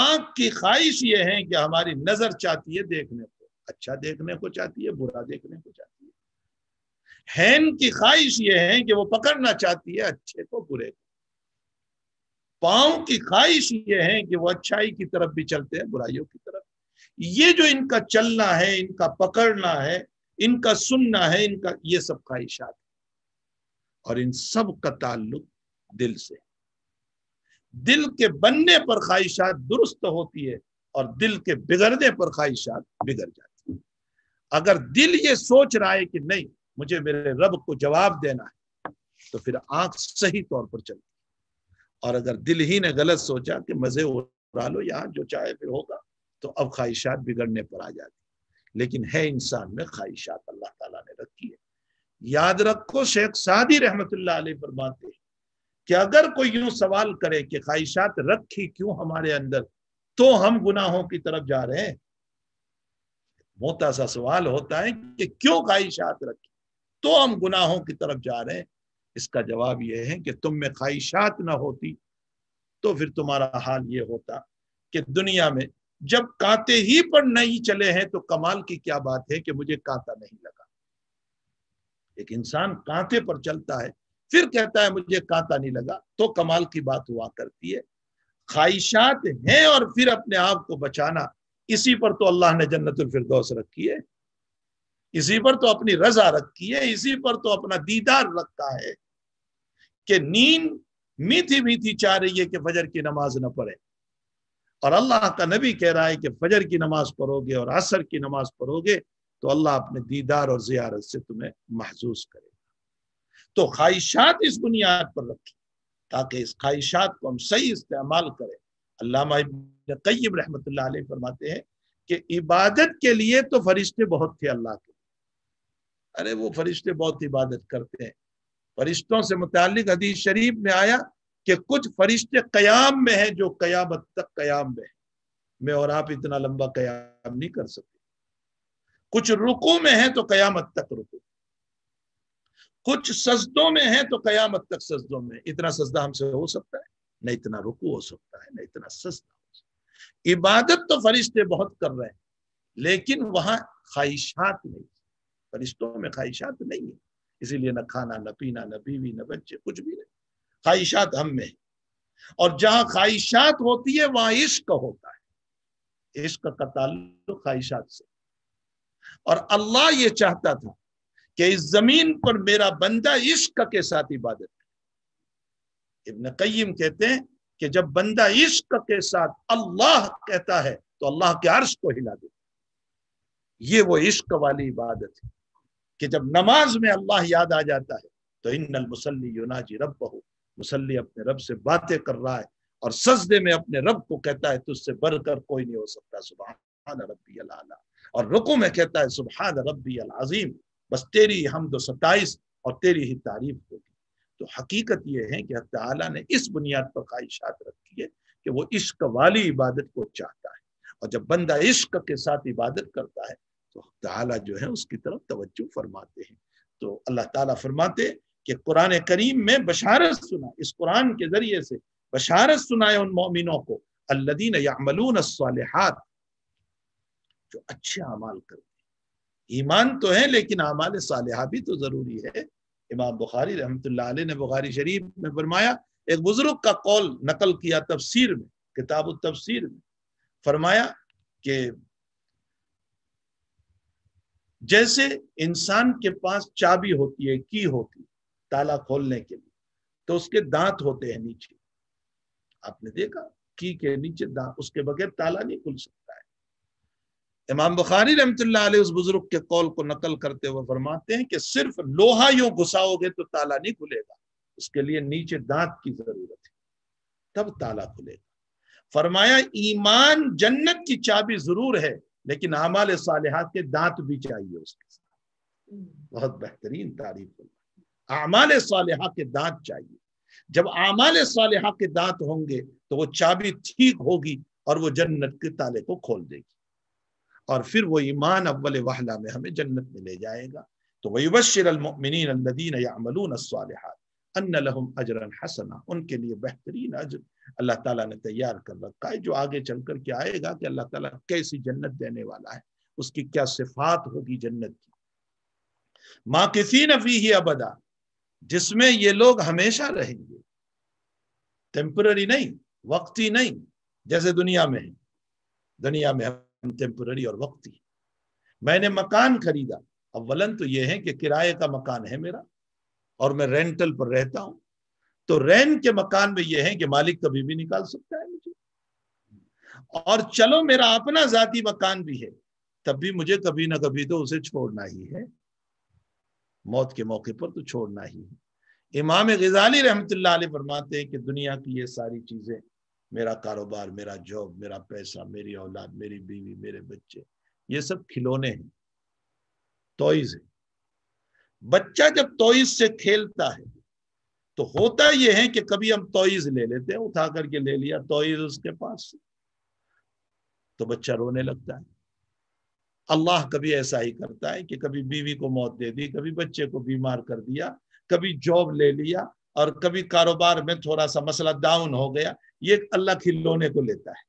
आंख की ख्वाहिश ये है कि हमारी नजर चाहती है देखने अच्छा देखने को चाहती है बुरा देखने को चाहती है हैन की ख्वाहिश ये है कि वो पकड़ना चाहती है अच्छे को बुरे को पांव की ख्वाहिश ये है कि वो अच्छाई की तरफ भी चलते हैं बुराइयों की तरफ ये जो इनका चलना है इनका पकड़ना है इनका सुनना है इनका ये सब ख्वाहिशात और इन सब का ताल्लुक दिल से दिल के बनने पर ख्वाहिशात दुरुस्त होती है और दिल के बिगड़ने पर ख्वाहिशात बिगड़ जाती है अगर दिल ये सोच रहा है कि नहीं मुझे मेरे रब को जवाब देना है तो फिर आंख सही तौर पर चलती और अगर दिल ही ने गलत सोचा कि मजे उड़ा लो यहां जो चाहे फिर होगा तो अब ख्वाहिशात बिगड़ने पर आ जाती लेकिन है इंसान में ख्वाहिशात अल्लाह ताला ने रखी है याद रखो शेख सादी रहमत फरमाते हैं कि अगर कोई यूं सवाल करे कि ख्वाहिशात रखी क्यों हमारे अंदर तो हम गुनाहों की तरफ जा रहे हैं मोटा सा सवाल होता है कि क्यों ख्वाहिशात रखी तो हम गुनाहों की तरफ जा रहे हैं इसका जवाब यह है कि तुम में ख्वाहिशात ना होती तो फिर तुम्हारा हाल ये होता कि दुनिया में जब काते ही पर नहीं चले हैं तो कमाल की क्या बात है कि मुझे कांता नहीं लगा एक इंसान कांते पर चलता है फिर कहता है मुझे कांता नहीं लगा तो कमाल की बात हुआ करती है ख्वाहिशात हैं और फिर अपने आप को बचाना इसी पर तो अल्लाह ने जन्नतुल फिरदौस रखी है इसी पर तो अपनी रजा रखी है इसी पर तो अपना दीदार रखा है कि नींद मीठी मीठी चाह रही है कि फजर की नमाज न पढ़े और अल्लाह का नबी कह रहा है कि फजर की नमाज पढ़ोगे और असर की नमाज पढ़ोगे तो अल्लाह अपने दीदार और जियारत से तुम्हें महजूस करेगा तो ख्वाहिशात इस बुनियाद पर रखें ताकि इस ख्वाहिशात को हम सही इस्तेमाल करें अल्लामा रहमत फरमाते हैं कि इबादत के लिए तो फरिश्ते बहुत थे अल्लाह के अरे वो फरिश्ते बहुत इबादत करते हैं फरिश्तों से मुतल हदीस शरीफ में आया कि कुछ फरिश्ते कयाम में हैं जो कयामत तक कयाम में है मैं और आप इतना लंबा कयाम नहीं कर सकते कुछ रुको में है तो कयामत तक रुको कुछ सजदों में है तो कयामत तक सजदों में इतना सजदा हमसे हो सकता है न इतना रुकू हो सकता है न इतना सस्ता हो सकता है इबादत तो फरिश्ते बहुत कर रहे हैं लेकिन वहां ख्वाहिशात नहीं फरिश्तों में ख्वाहिशात नहीं है इसीलिए न खाना न पीना न बीवी न बच्चे कुछ भी नहीं ख्वाहिशात हम में है और जहां ख्वाहिशात होती है वहां इश्क होता है इश्क का ताल्लुक ख्वाहिशात से और अल्लाह ये चाहता था कि इस जमीन पर मेरा बंदा इश्क के साथ इबादत इबन कईम कहते हैं कि जब बंदा इश्क के साथ अल्लाह कहता है तो अल्लाह के अर्श को हिला दे ये वो इश्क वाली इबादत है कि जब नमाज में अल्लाह याद आ जाता है तो इन मुसल्ली युनाजी रब हो मुसल्ली अपने रब से बातें कर रहा है और सजदे में अपने रब को कहता है तुझसे तो बढ़कर कोई नहीं हो सकता सुबह रबी अला और रुको में कहता है सुबह रबी अल अजीम बस तेरी हम दो सताइस और तेरी ही तारीफ होगी तो हकीकत यह है कि अल्लाह ने इस बुनियाद पर ख्वाहिशात रखी है कि वो इश्क वाली इबादत को चाहता है और जब बंदा इश्क के साथ इबादत करता है तो अल्लाह जो है उसकी तरफ तवज्जो फरमाते हैं तो अल्लाह ताला फरमाते कि कुरान करीम में बशारत सुना इस कुरान के जरिए से बशारत सुनाए उन मोमिनों को अल्लदीन यामलून सालहात जो अच्छे अमाल करते ईमान तो है लेकिन अमाल सालहा भी तो जरूरी है इमाम बुखारी रहमत ने बुखारी शरीफ में फरमाया एक बुजुर्ग का कौल नकल किया तफसीर में किताब तफसीर में फरमाया कि जैसे इंसान के पास चाबी होती है की होती है ताला खोलने के लिए तो उसके दांत होते हैं नीचे आपने देखा की के नीचे दांत उसके बगैर ताला नहीं खुल सकता इमाम बुखारी रहमत उस बुजुर्ग के कौल को नकल करते हुए फरमाते हैं कि सिर्फ लोहा यूं घुसाओगे तो ताला नहीं खुलेगा उसके लिए नीचे दांत की जरूरत है तब ताला खुलेगा फरमाया ईमान जन्नत की चाबी जरूर है लेकिन आमाल सालेहात के दांत भी चाहिए उसके साथ बहुत बेहतरीन तारीफ आमाल सालेहा के दांत चाहिए जब आमाल सालेहा के दांत होंगे तो वो चाबी ठीक होगी और वो जन्नत के ताले को खोल देगी और फिर वो ईमान अव्वल वहला में हमें जन्नत में ले जाएगा तो वही वशिरमिन उनके लिए बेहतरीन अजर अल्लाह ताला ने तैयार कर रखा है जो आगे चल कर के आएगा कि अल्लाह ताला कैसी जन्नत देने वाला है उसकी क्या सिफात होगी जन्नत की माँ किसी नफी ही अबदा जिसमें ये लोग हमेशा रहेंगे टेम्पररी नहीं वक्ती नहीं जैसे दुनिया में है दुनिया में टेम्पररी और वक्ती मैंने मकान खरीदा अव्वलन तो यह है कि किराए का मकान है मेरा और मैं रेंटल पर रहता हूं तो रेंट के मकान में यह है कि मालिक कभी भी निकाल सकता है मुझे और चलो मेरा अपना जाति मकान भी है तब भी मुझे कभी ना कभी तो उसे छोड़ना ही है मौत के मौके पर तो छोड़ना ही है इमाम गजाली रहमत फरमाते हैं कि दुनिया की ये सारी चीजें मेरा कारोबार मेरा जॉब मेरा पैसा मेरी औलाद मेरी बीवी मेरे बच्चे ये सब खिलौने हैं तोइज है बच्चा जब तोइज से खेलता है तो होता यह है कि कभी हम तोइज ले लेते हैं उठा करके ले लिया तोइज उसके पास तो बच्चा रोने लगता है अल्लाह कभी ऐसा ही करता है कि कभी बीवी को मौत दे दी कभी बच्चे को बीमार कर दिया कभी जॉब ले लिया और कभी कारोबार में थोड़ा सा मसला डाउन हो गया ये अल्लाह खिलौने को लेता है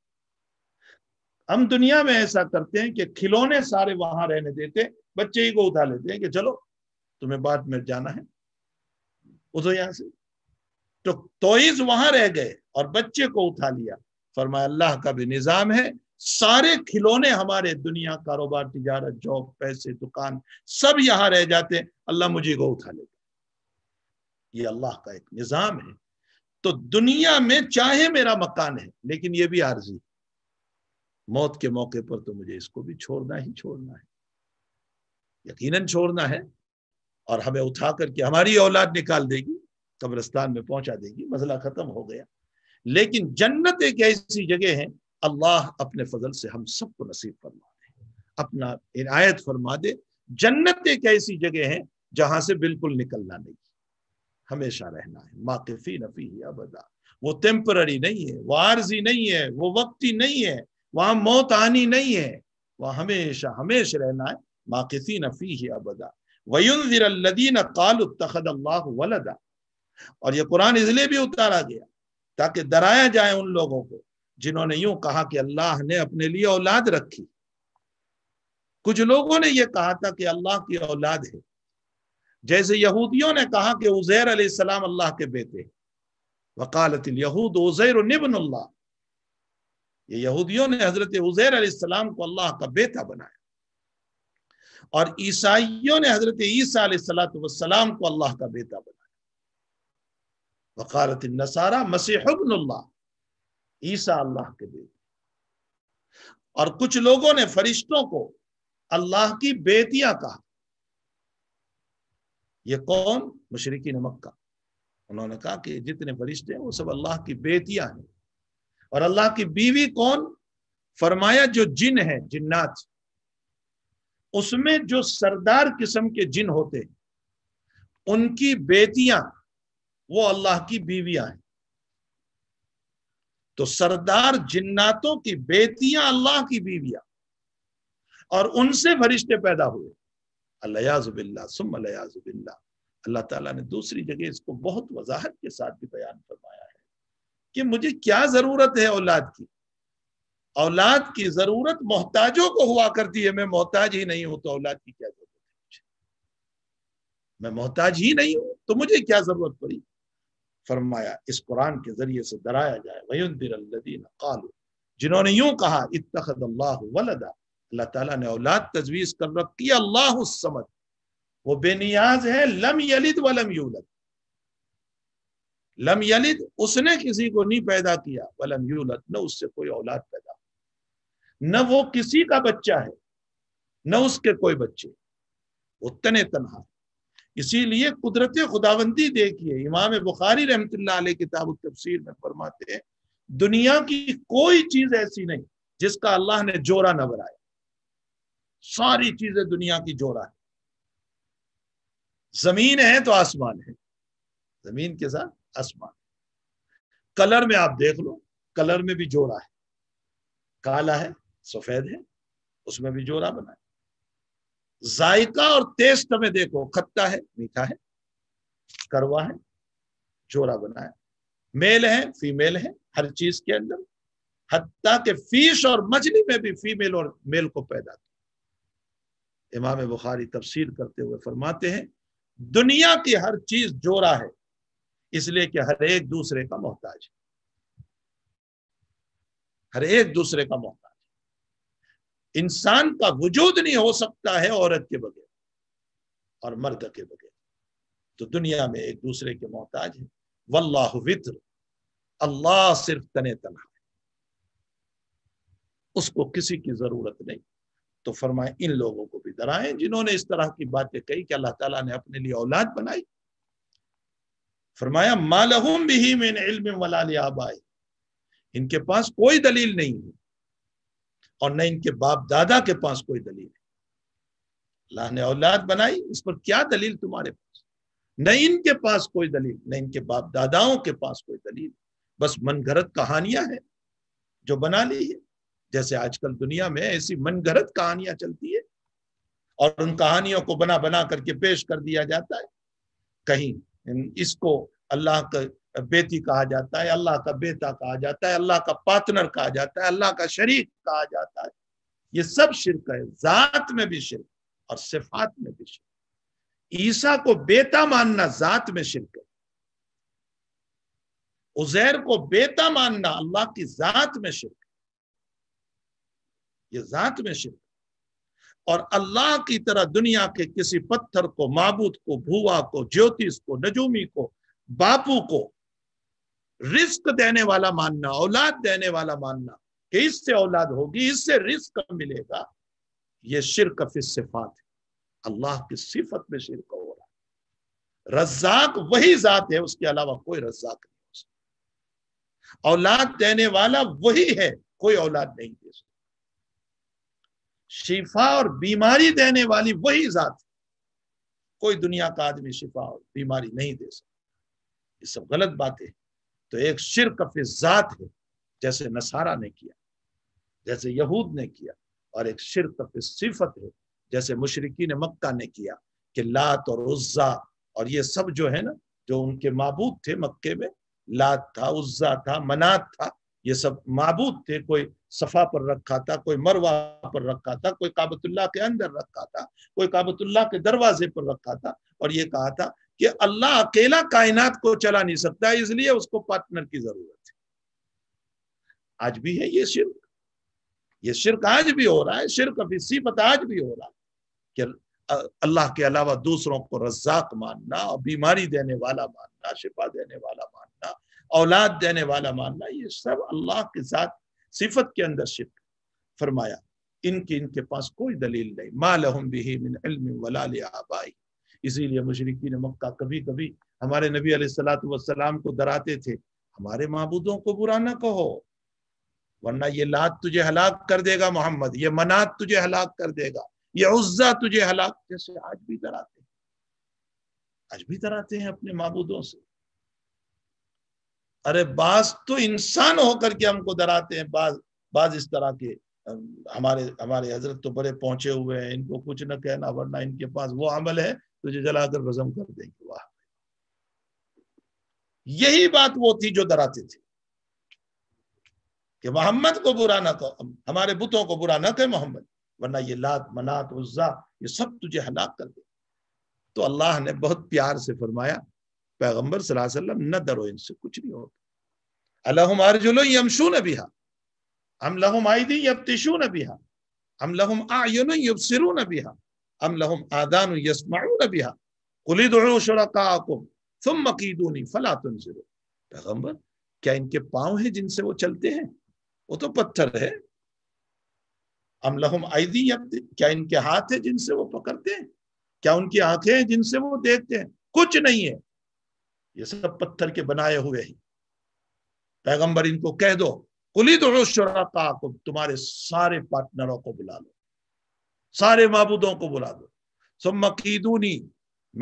हम दुनिया में ऐसा करते हैं कि खिलौने सारे वहां रहने देते बच्चे ही को उठा लेते हैं कि चलो तुम्हें बाद में जाना है उधर यहां से तो तोइज वहां रह गए और बच्चे को उठा लिया फरमाया अल्लाह का भी निज़ाम है सारे खिलौने हमारे दुनिया कारोबार तिजारत जॉब पैसे दुकान सब यहां रह जाते अल्लाह मुझे को उठा लेते ये अल्लाह का एक निज़ाम है तो दुनिया में चाहे मेरा मकान है लेकिन ये भी आर्जी मौत के मौके पर तो मुझे इसको भी छोड़ना ही छोड़ना है यकीनन छोड़ना है और हमें उठा करके हमारी औलाद निकाल देगी कब्रस्तान में पहुंचा देगी मसला खत्म हो गया लेकिन जन्नत एक ऐसी जगह है अल्लाह अपने फजल से हम सबको नसीब फरमा दे अपना इनायत फरमा दे जन्नत एक ऐसी जगह है जहां से बिल्कुल निकलना नहीं हमेशा रहना है माकफी नफी ही अबदा वो टेम्पररी नहीं है वो आर्जी नहीं है वो वक्ती नहीं है वहां मौत आनी नहीं है वह हमेशा हमेशा रहना है माकफी नफी ही अबदा वयुनदीन वलदा और ये कुरान इसलिए भी उतारा गया ताकि डराया जाए उन लोगों को जिन्होंने यूं कहा कि अल्लाह ने अपने लिए औलाद रखी कुछ लोगों ने यह कहा था कि अल्लाह की औलाद है जैसे यहूदियों ने कहा कि उजैर अलैहिस्सलाम अल्लाह के बेटे वकालत यहूद उजैर निबन अल्लाह ये यहूदियों ने हजरत उजैर अलैहिस्सलाम को अल्लाह का बेटा बनाया और ईसाइयों ने हजरत ईसा अलैहिस्सलाम को अल्लाह का बेटा बनाया वकालत नसारा मसीहबन ईसा अल्लाह के बेटे और कुछ लोगों ने फरिश्तों को अल्लाह की बेटियां कहा ये कौम मशरकी मक्का उन्होंने कहा कि जितने वरिष्ठ हैं वो सब अल्लाह की बेटियां हैं और अल्लाह की बीवी कौन फरमाया जो जिन है जिन्नात उसमें जो सरदार किस्म के जिन होते हैं उनकी बेटियां वो अल्लाह की बीवियां हैं तो सरदार जिन्नातों की बेटियां अल्लाह की बीवियां और उनसे फरिश्ते पैदा हुए अल्लाजुबिल्ला अल्लाह ताला ने दूसरी जगह इसको बहुत वजाहत के साथ भी बयान फरमाया है कि मुझे क्या ज़रूरत है औलाद की औलाद की ज़रूरत मोहताजों को हुआ करती है मैं मोहताज ही नहीं हूं तो औलाद की क्या ज़रूरत है मुझे मैं मोहताज ही नहीं हूं तो मुझे क्या ज़रूरत पड़ी फरमाया इस कुरान के जरिए से डराया जाए वयुद्दीन जिन्होंने यूं कहा इतखद अल्लाह वलदा अल्लाह ताला ने औलाद तजवीज़ कर रखी अल्लाह समद वो बेनियाज है लम यलिद वलम यूलद लम यलिद उसने किसी को नहीं पैदा किया वलम यूलद न उससे कोई औलाद पैदा न वो किसी का बच्चा है न उसके कोई बच्चे वो तने तनहा इसीलिए कुदरत खुदाबंदी देखिए इमाम बुखारी रहमत किताब तफसीर में फरमाते हैं दुनिया की कोई चीज ऐसी नहीं जिसका अल्लाह ने जोरा न बनाया सारी चीजें दुनिया की जोड़ा है जमीन है तो आसमान है जमीन के साथ आसमान कलर में आप देख लो कलर में भी जोड़ा है काला है सफेद है उसमें भी जोड़ा बना है जायका और टेस्ट में देखो खट्टा है मीठा है करवा है जोड़ा बना है मेल है फीमेल है हर चीज के अंदर हत्ता के फिश और मछली में भी फीमेल और मेल को पैदा इमाम बुखारी तफसीर करते हुए फरमाते हैं दुनिया की हर चीज जोरा है इसलिए कि हर एक दूसरे का मोहताज है हर एक दूसरे का मोहताज है इंसान का वजूद नहीं हो सकता है औरत के बगैर और मर्द के बगैर तो दुनिया में एक दूसरे के मोहताज है वल्लाह वित्र अल्लाह सिर्फ तने तना है उसको किसी की जरूरत नहीं तो फरमाए इन लोगों को भी डराए जिन्होंने इस तरह की बातें कही कि अल्लाह ताला ने अपने लिए औलाद बनाई फरमाया मालहूम भी मैंने इल्म वला आबाई इनके पास कोई दलील नहीं है और न इनके बाप दादा के पास कोई दलील है अल्लाह ने औलाद बनाई इस पर क्या दलील तुम्हारे पास न इनके पास कोई दलील न इनके बाप दादाओं के पास कोई दलील बस मनगढ़ंत कहानियां हैं जो बना ली है जैसे आजकल दुनिया में ऐसी मनगढ़ंत कहानियां चलती है और उन कहानियों को बना बना करके पेश कर दिया जाता है कहीं इसको अल्लाह का बेटी कहा जाता है अल्लाह का बेटा कहा जाता है अल्लाह का पार्टनर कहा जाता है अल्लाह का शरीक कहा जाता है ये सब शिरक है जात में भी शिरक और सिफात में भी शिरक ईसा को बेटा मानना जात में शिरक है उजैर को बेटा मानना अल्लाह की जात में शिरक ये जात में शिरक और अल्लाह की तरह दुनिया के किसी पत्थर को माबूद को भूआ को ज्योतिष को नजूमी को बापू को रिस्क देने वाला मानना औलाद देने वाला मानना कि इससे औलाद होगी इससे रिस्क मिलेगा ये शिरक सिफात है अल्लाह की सिफत में शिरक हो रहा है रज्जाक वही जात है उसके अलावा कोई रज्जाक नहीं औलाद देने वाला वही है कोई औलाद नहीं दे सकता शिफा और बीमारी देने वाली वही जात कोई दुनिया का आदमी शिफा और बीमारी नहीं दे सकता ये सब गलत बातें तो एक कफी जात है जैसे नसारा ने किया जैसे यहूद ने किया और एक कफी सिफत है जैसे मुशरकिन मक्का ने किया कि लात और उज्जा और ये सब जो है ना जो उनके मबूद थे मक्के में लात था उज्जा था मनात था ये सब मबूद थे कोई सफा पर रखा था कोई मरवा पर रखा था कोई काबतुल्ला के अंदर रखा था कोई काबतुल्ला के दरवाजे पर रखा था और ये कहा था कि अल्लाह अकेला कायनात को चला नहीं सकता इसलिए उसको पार्टनर की जरूरत है आज भी है ये शिरक ये शिरक आज भी हो रहा है शिरक अभी सीबत आज भी हो रहा है कि अल्लाह के अलावा दूसरों को रज्जाक मानना और बीमारी देने वाला मानना शिफा देने वाला मानना औलाद देने वाला मानना ये सब अल्लाह के साथ सिफत के अंदर शिप फरमाया इनकी इनके पास कोई दलील नहीं मालहम बिही मिन आबाई इसीलिए मुशरकिन मक्का कभी कभी हमारे नबी अलैहिस्सलाम को डराते थे हमारे महबूदों को बुरा ना कहो वरना ये लात तुझे हलाक कर देगा मोहम्मद ये मनात तुझे हलाक कर देगा ये उज्जा तुझे हलाक जैसे आज भी डराते आज भी डराते हैं अपने महबूदों से अरे बास तो इंसान होकर के हमको डराते हैं बाज बाज इस तरह के हमारे हमारे हजरत तो बड़े पहुंचे हुए हैं इनको कुछ न कहना वरना इनके पास वो अमल है तुझे जलाकर भजम कर देंगे वाह यही बात वो थी जो डराते थे कि मोहम्मद को बुरा ना कहो हमारे बुतों को बुरा ना कहे मोहम्मद वरना ये लात मनात उज्जा ये सब तुझे हलाक कर दे तो अल्लाह ने बहुत प्यार से फरमाया पैगम्बर वसल्लम न डरो इनसे कुछ नहीं होता अल्लाह अर्जुल यमशू नबिहा हम लहुम आयदी यब तिशू नबिहा हम लहुम आयुन यब सिरू नबिहा हम लहुम आदान यसमाऊ नबिहा कुली दो शरकाकुम तुम मकीदूनी फला तुम जिरो पैगम्बर क्या इनके पाँव हैं जिनसे वो चलते हैं वो तो पत्थर है हम लहुम आयदी यब क्या इनके हाथ है जिनसे वो पकड़ते हैं क्या उनकी आंखें हैं जिनसे वो देखते हैं कुछ नहीं है ये सब पत्थर के बनाए हुए हैं पैगंबर इनको कह दो कुली दो शराता को तुम्हारे सारे पार्टनरों को बुला लो सारे मबूदों को बुला दो सुम मकीदूनी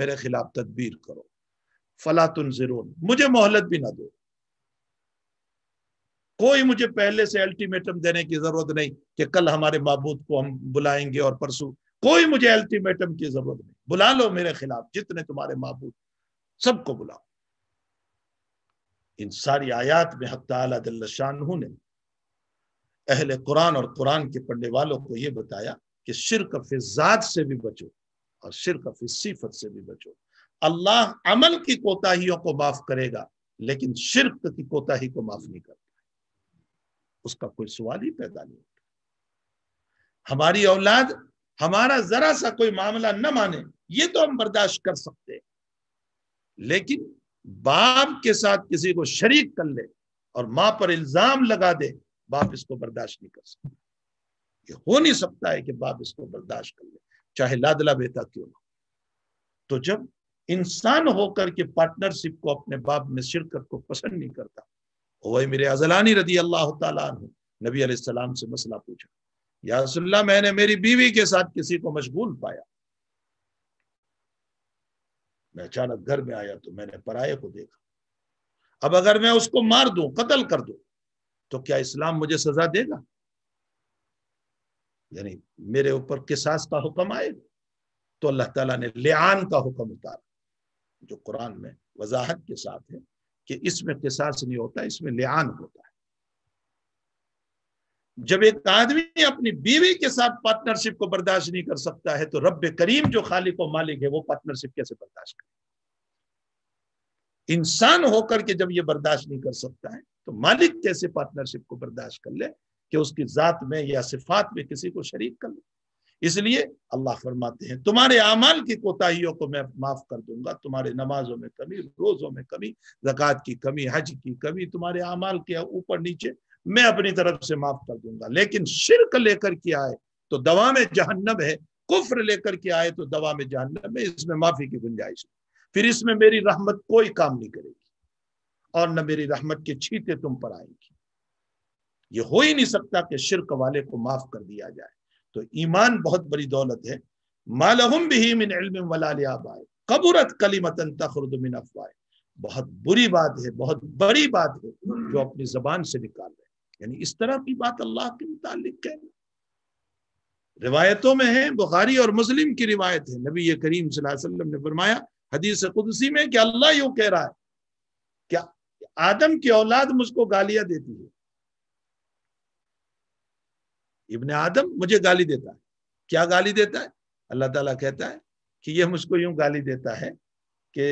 मेरे खिलाफ तदबीर करो फलातुन जरून मुझे मोहलत भी ना दो कोई मुझे पहले से अल्टीमेटम देने की जरूरत नहीं कि कल हमारे मबूद को हम बुलाएंगे और परसों कोई मुझे अल्टीमेटम की जरूरत नहीं बुला लो मेरे खिलाफ जितने तुम्हारे मबूद सबको बुलाओ इन सारी आयात में हक ने अहल कुरान और कुरान के पढ़ने वालों को यह बताया कि शिरक फिजात से भी बचो और शिरक सिफत से भी बचो अल्लाह अमल की कोताहियों को माफ करेगा लेकिन शिरक की कोताही को माफ नहीं करता उसका कोई सवाल ही पैदा नहीं होता हमारी औलाद हमारा जरा सा कोई मामला न माने ये तो हम बर्दाश्त कर सकते हैं लेकिन बाप के साथ किसी को शरीक कर ले और मां पर इल्जाम लगा दे बाप इसको बर्दाश्त नहीं कर सकता ये हो नहीं सकता है कि बाप इसको बर्दाश्त कर ले चाहे लादला बेटा क्यों ना तो जब इंसान होकर के पार्टनरशिप को अपने बाप में शिरकत को पसंद नहीं करता वही मेरे अजलानी रदी अल्लाह तुम नबी सलाम से मसला पूछा या मैंने मेरी बीवी के साथ किसी को मशगूल पाया मैं अचानक घर में आया तो मैंने पराये को देखा अब अगर मैं उसको मार दू कतल कर दू तो क्या इस्लाम मुझे सजा देगा यानी मेरे ऊपर किसास का हुक्म आएगा तो अल्लाह ताला ने लियान का हुक्म उतारा जो कुरान में वजाहत के साथ है कि इसमें किसास नहीं होता इसमें लियान होता जब एक आदमी अपनी बीवी के साथ पार्टनरशिप को बर्दाश्त नहीं कर सकता है तो रब करीम जो खालिक और मालिक है वो पार्टनरशिप कैसे बर्दाश्त करे इंसान होकर के जब ये बर्दाश्त नहीं कर सकता है तो मालिक कैसे पार्टनरशिप को बर्दाश्त कर ले कि उसकी जात में या सिफात में किसी को शरीक कर ले इसलिए अल्लाह फरमाते हैं तुम्हारे अमाल की कोताहियों को मैं माफ कर दूंगा तुम्हारे नमाजों में कमी रोजों में कमी जक़ात की कमी हज की कमी तुम्हारे अमाल के ऊपर नीचे मैं अपनी तरफ से माफ कर दूंगा लेकिन शिरक लेकर के आए तो दवा में जहन्नम है कुफ्र लेकर के आए तो दवा में जहन्नम है इसमें माफी की गुंजाइश है फिर इसमें मेरी रहमत कोई काम नहीं करेगी और न मेरी रहमत के छीते तुम पर आएंगी ये हो ही नहीं सकता कि शिरक वाले को माफ कर दिया जाए तो ईमान बहुत बड़ी दौलत है मालहम भी मिन इल्म कबूरत कलीमतन तखरदमिन अफवाए बहुत बुरी बात है बहुत बड़ी बात है जो अपनी जबान से निकाल रहे यानी इस तरह की बात अल्लाह के मुतालिक कहना रिवायतों में है बुखारी और मुस्लिम की रिवायत है नबी करीम वसल्लम ने फरमाया हदीस कुदसी में कि अल्लाह यू कह रहा है क्या आदम की औलाद मुझको गालियां देती है इबन आदम मुझे गाली देता है क्या गाली देता है अल्लाह ताला कहता है कि यह मुझको यूं गाली देता है कि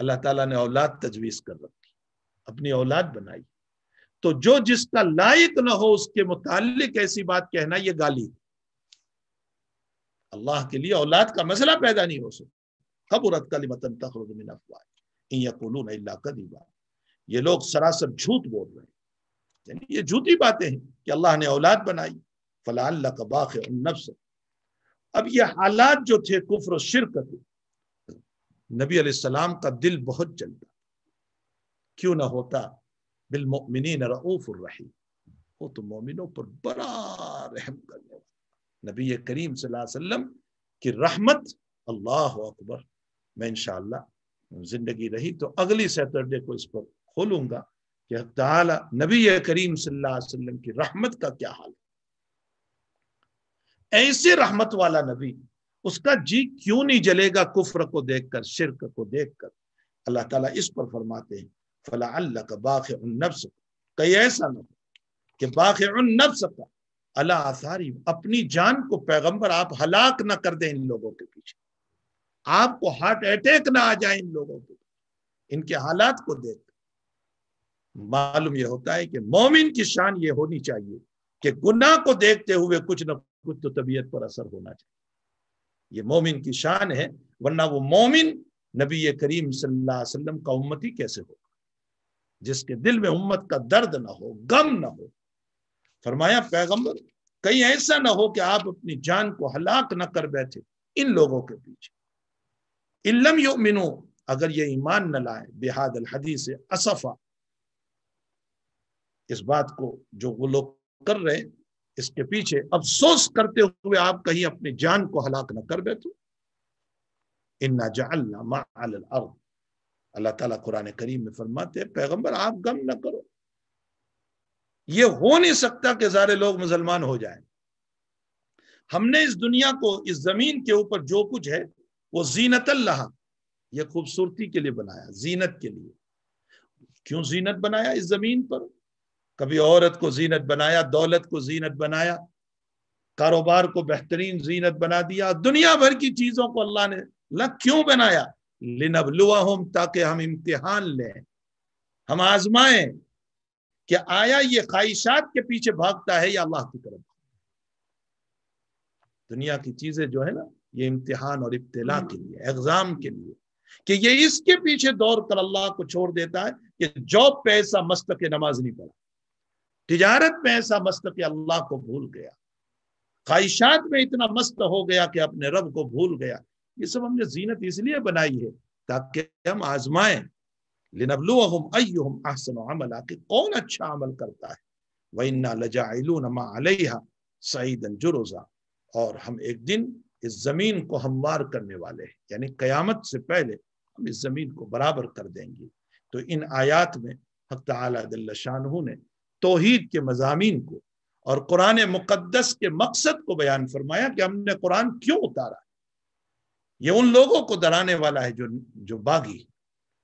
अल्लाह ताला ने औलाद तजवीज़ कर रखी अपनी औलाद बनाई तो जो जिसका लायक ना हो उसके मुतालिक ऐसी बात कहना यह गाली अल्लाह के लिए औलाद का मसला पैदा नहीं हो सकता खबरत ये लोग सरासर झूठ बोल रहे हैं यानी ये झूठी बातें हैं कि अल्लाह ने औलाद बनाई फला का नफ्स अब ये हालात जो थे कुफर शिरक थे नबी सलाम का दिल बहुत जलता क्यों ना होता بالمؤمنين رؤوف رحيم वो तो मोमिनों पर बड़ा रहम करने वाला नबी करीम वसल्लम की रहमत अल्लाह अकबर मैं इन जिंदगी रही तो अगली सैटरडे को इस पर खोलूंगा कि ताला नबी करीम वसल्लम की रहमत का क्या हाल है ऐसे रहमत वाला नबी उसका जी क्यों नहीं जलेगा कुफर को देखकर शिरक को देखकर अल्लाह ताला इस पर फरमाते हैं फ़ला का ऐसा ना अपनी जान को पैगंबर आप हलाक ना कर दें इन लोगों के पीछे आपको हार्ट अटैक ना आ जाए इन लोगों के इनके हालात को देख मालूम यह होता है कि मोमिन की शान ये होनी चाहिए कि गुना को देखते हुए कुछ ना कुछ तो तबीयत पर असर होना चाहिए ये मोमिन की शान है वरना वो मोमिन नबी करीम सल्लल्लाहु अलैहि वसल्लम का उम्मती कैसे हो जिसके दिल में उम्मत का दर्द ना हो गम ना हो फरमाया पैगंबर कहीं ऐसा ना हो कि आप अपनी जान को हलाक न कर बैठे इन लोगों के पीछे इल्लम यो मिनो अगर ये ईमान न लाए बेहद अल हदीस असफा इस बात को जो वो लोग कर रहे हैं इसके पीछे अफसोस करते हुए आप कहीं अपनी जान को हलाक न कर बैठो इन्ना अल अर्द अल्लाह ताला कुरान करीम में फरमाते हैं पैगंबर आप गम ना करो ये हो नहीं सकता कि सारे लोग मुसलमान हो जाए हमने इस दुनिया को इस जमीन के ऊपर जो कुछ है वो जीनत अल्लाह ये खूबसूरती के लिए बनाया जीनत के लिए क्यों जीनत बनाया इस जमीन पर कभी औरत को जीनत बनाया दौलत को जीनत बनाया कारोबार को बेहतरीन जीनत बना दिया दुनिया भर की चीजों को अल्लाह ने अल्लाह क्यों बनाया हम ताकि हम इम्तिहान लें हम आजमाए कि आया ये ख्वाहिशात के पीछे भागता है या अल्लाह की तरफ दुनिया की चीजें जो है ना ये इम्तिहान और इब्तला के लिए एग्जाम के लिए कि ये इसके पीछे दौड़ कर अल्लाह को छोड़ देता है कि जॉब पे ऐसा मस्त के नमाज नहीं पड़ा तिजारत में ऐसा मस्त के अल्लाह को भूल गया ख्वाहिशात में इतना मस्त हो गया कि अपने रब को भूल गया ये सब हमने जीनत इसलिए बनाई है ताकि हम आजमाएं कौन अच्छा अमल करता है जुरोजा और हम एक दिन इस ज़मीन को हमवार करने वाले हैं यानी क़यामत से पहले हम इस ज़मीन को बराबर कर देंगे तो इन आयात में हक तशानू ने तोहद के मजामी को और कुरान मुक़दस के मकसद को बयान फरमाया कि हमने कुरान क्यों उतारा ये उन लोगों को डराने वाला है जो जो बागी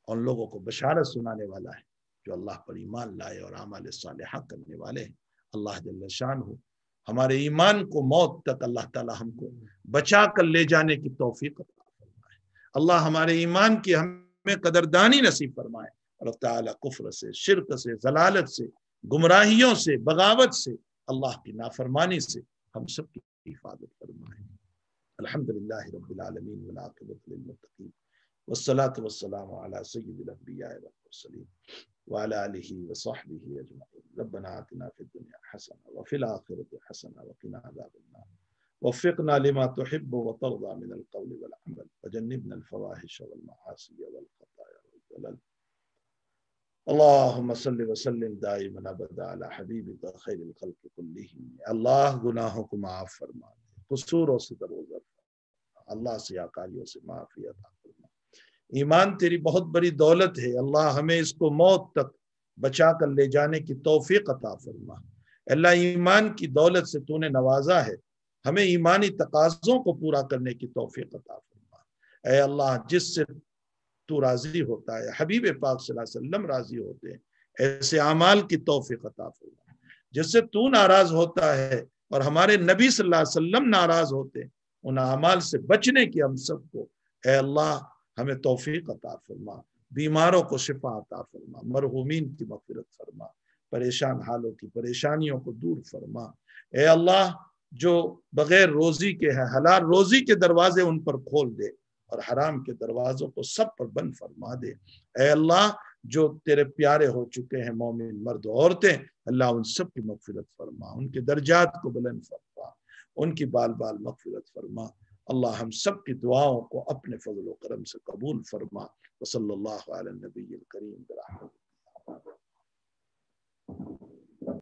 उन लोगों को बशारत सुनाने वाला है जो अल्लाह पर ईमान लाए और आमाल सालह करने वाले हैं अल्लाह जल्ल शान हो हमारे ईमान को मौत तक अल्लाह ताला हमको बचा कर ले जाने की तोफ़ी अल्लाह हमारे ईमान की हमें कदरदानी नसीब फरमाए और ताला कुफर से शिरक से जलालत से गुमराहियों से बगावत से अल्लाह की नाफरमानी से हम सब की हिफाजत फरमाए الحمد لله رب العالمين والعاقبة للمتقين والصلاة والسلام على سيد الأنبياء والمرسلين وعلى آله وصحبه أجمعين ربنا آتنا في الدنيا حسنة وفي الآخرة حسنة وقنا عذاب النار وفقنا لما تحب وترضى من القول والعمل وجنبنا الفواحش والمعاصي والخطايا والزلل اللهم صل وسلم دائما ابدا على حبيبك خير الخلق كلهم الله گناہوں عفرمان कसूरों से दरोजर अल्लाह से आकारियों से माफी अदा करना ईमान तेरी बहुत बड़ी दौलत है अल्लाह हमें इसको मौत तक बचा कर ले जाने की तोफ़ी अता फरमा अल्लाह ईमान की दौलत से तूने नवाजा है हमें ईमानी तकाजों को पूरा करने की तोफ़ी अता फरमा अल्लाह जिससे तू राज़ी होता है हबीब पाक सल्लम राज़ी होते हैं ऐसे अमाल की तोफ़ी अता फरमा जिससे तू नाराज़ होता है और हमारे नबी सल्लल्लाहु अलैहि वसल्लम नाराज होते उन अमाल से बचने की हम सबको अल्लाह हमें तोफीक अता फरमा बीमारों को शिफा अता फरमा मरहूमिन की मफरत फरमा परेशान हालों की परेशानियों को दूर फरमा ए अल्लाह जो बगैर रोजी के हैं हलाल रोजी के दरवाजे उन पर खोल दे और हराम के दरवाजों को सब पर बंद फरमा दे ए अल्लाह जो तेरे प्यारे हो चुके हैं मोमिन मर्द औरतें अल्लाह उन सब की मफफरत फरमा उनके दर्जात को बुलंद फरमा उनकी बाल बाल मफफरत फरमा अल्लाह हम सब की दुआओं को अपने फजल करम से कबूल फरमा वसल्ला नबी करीम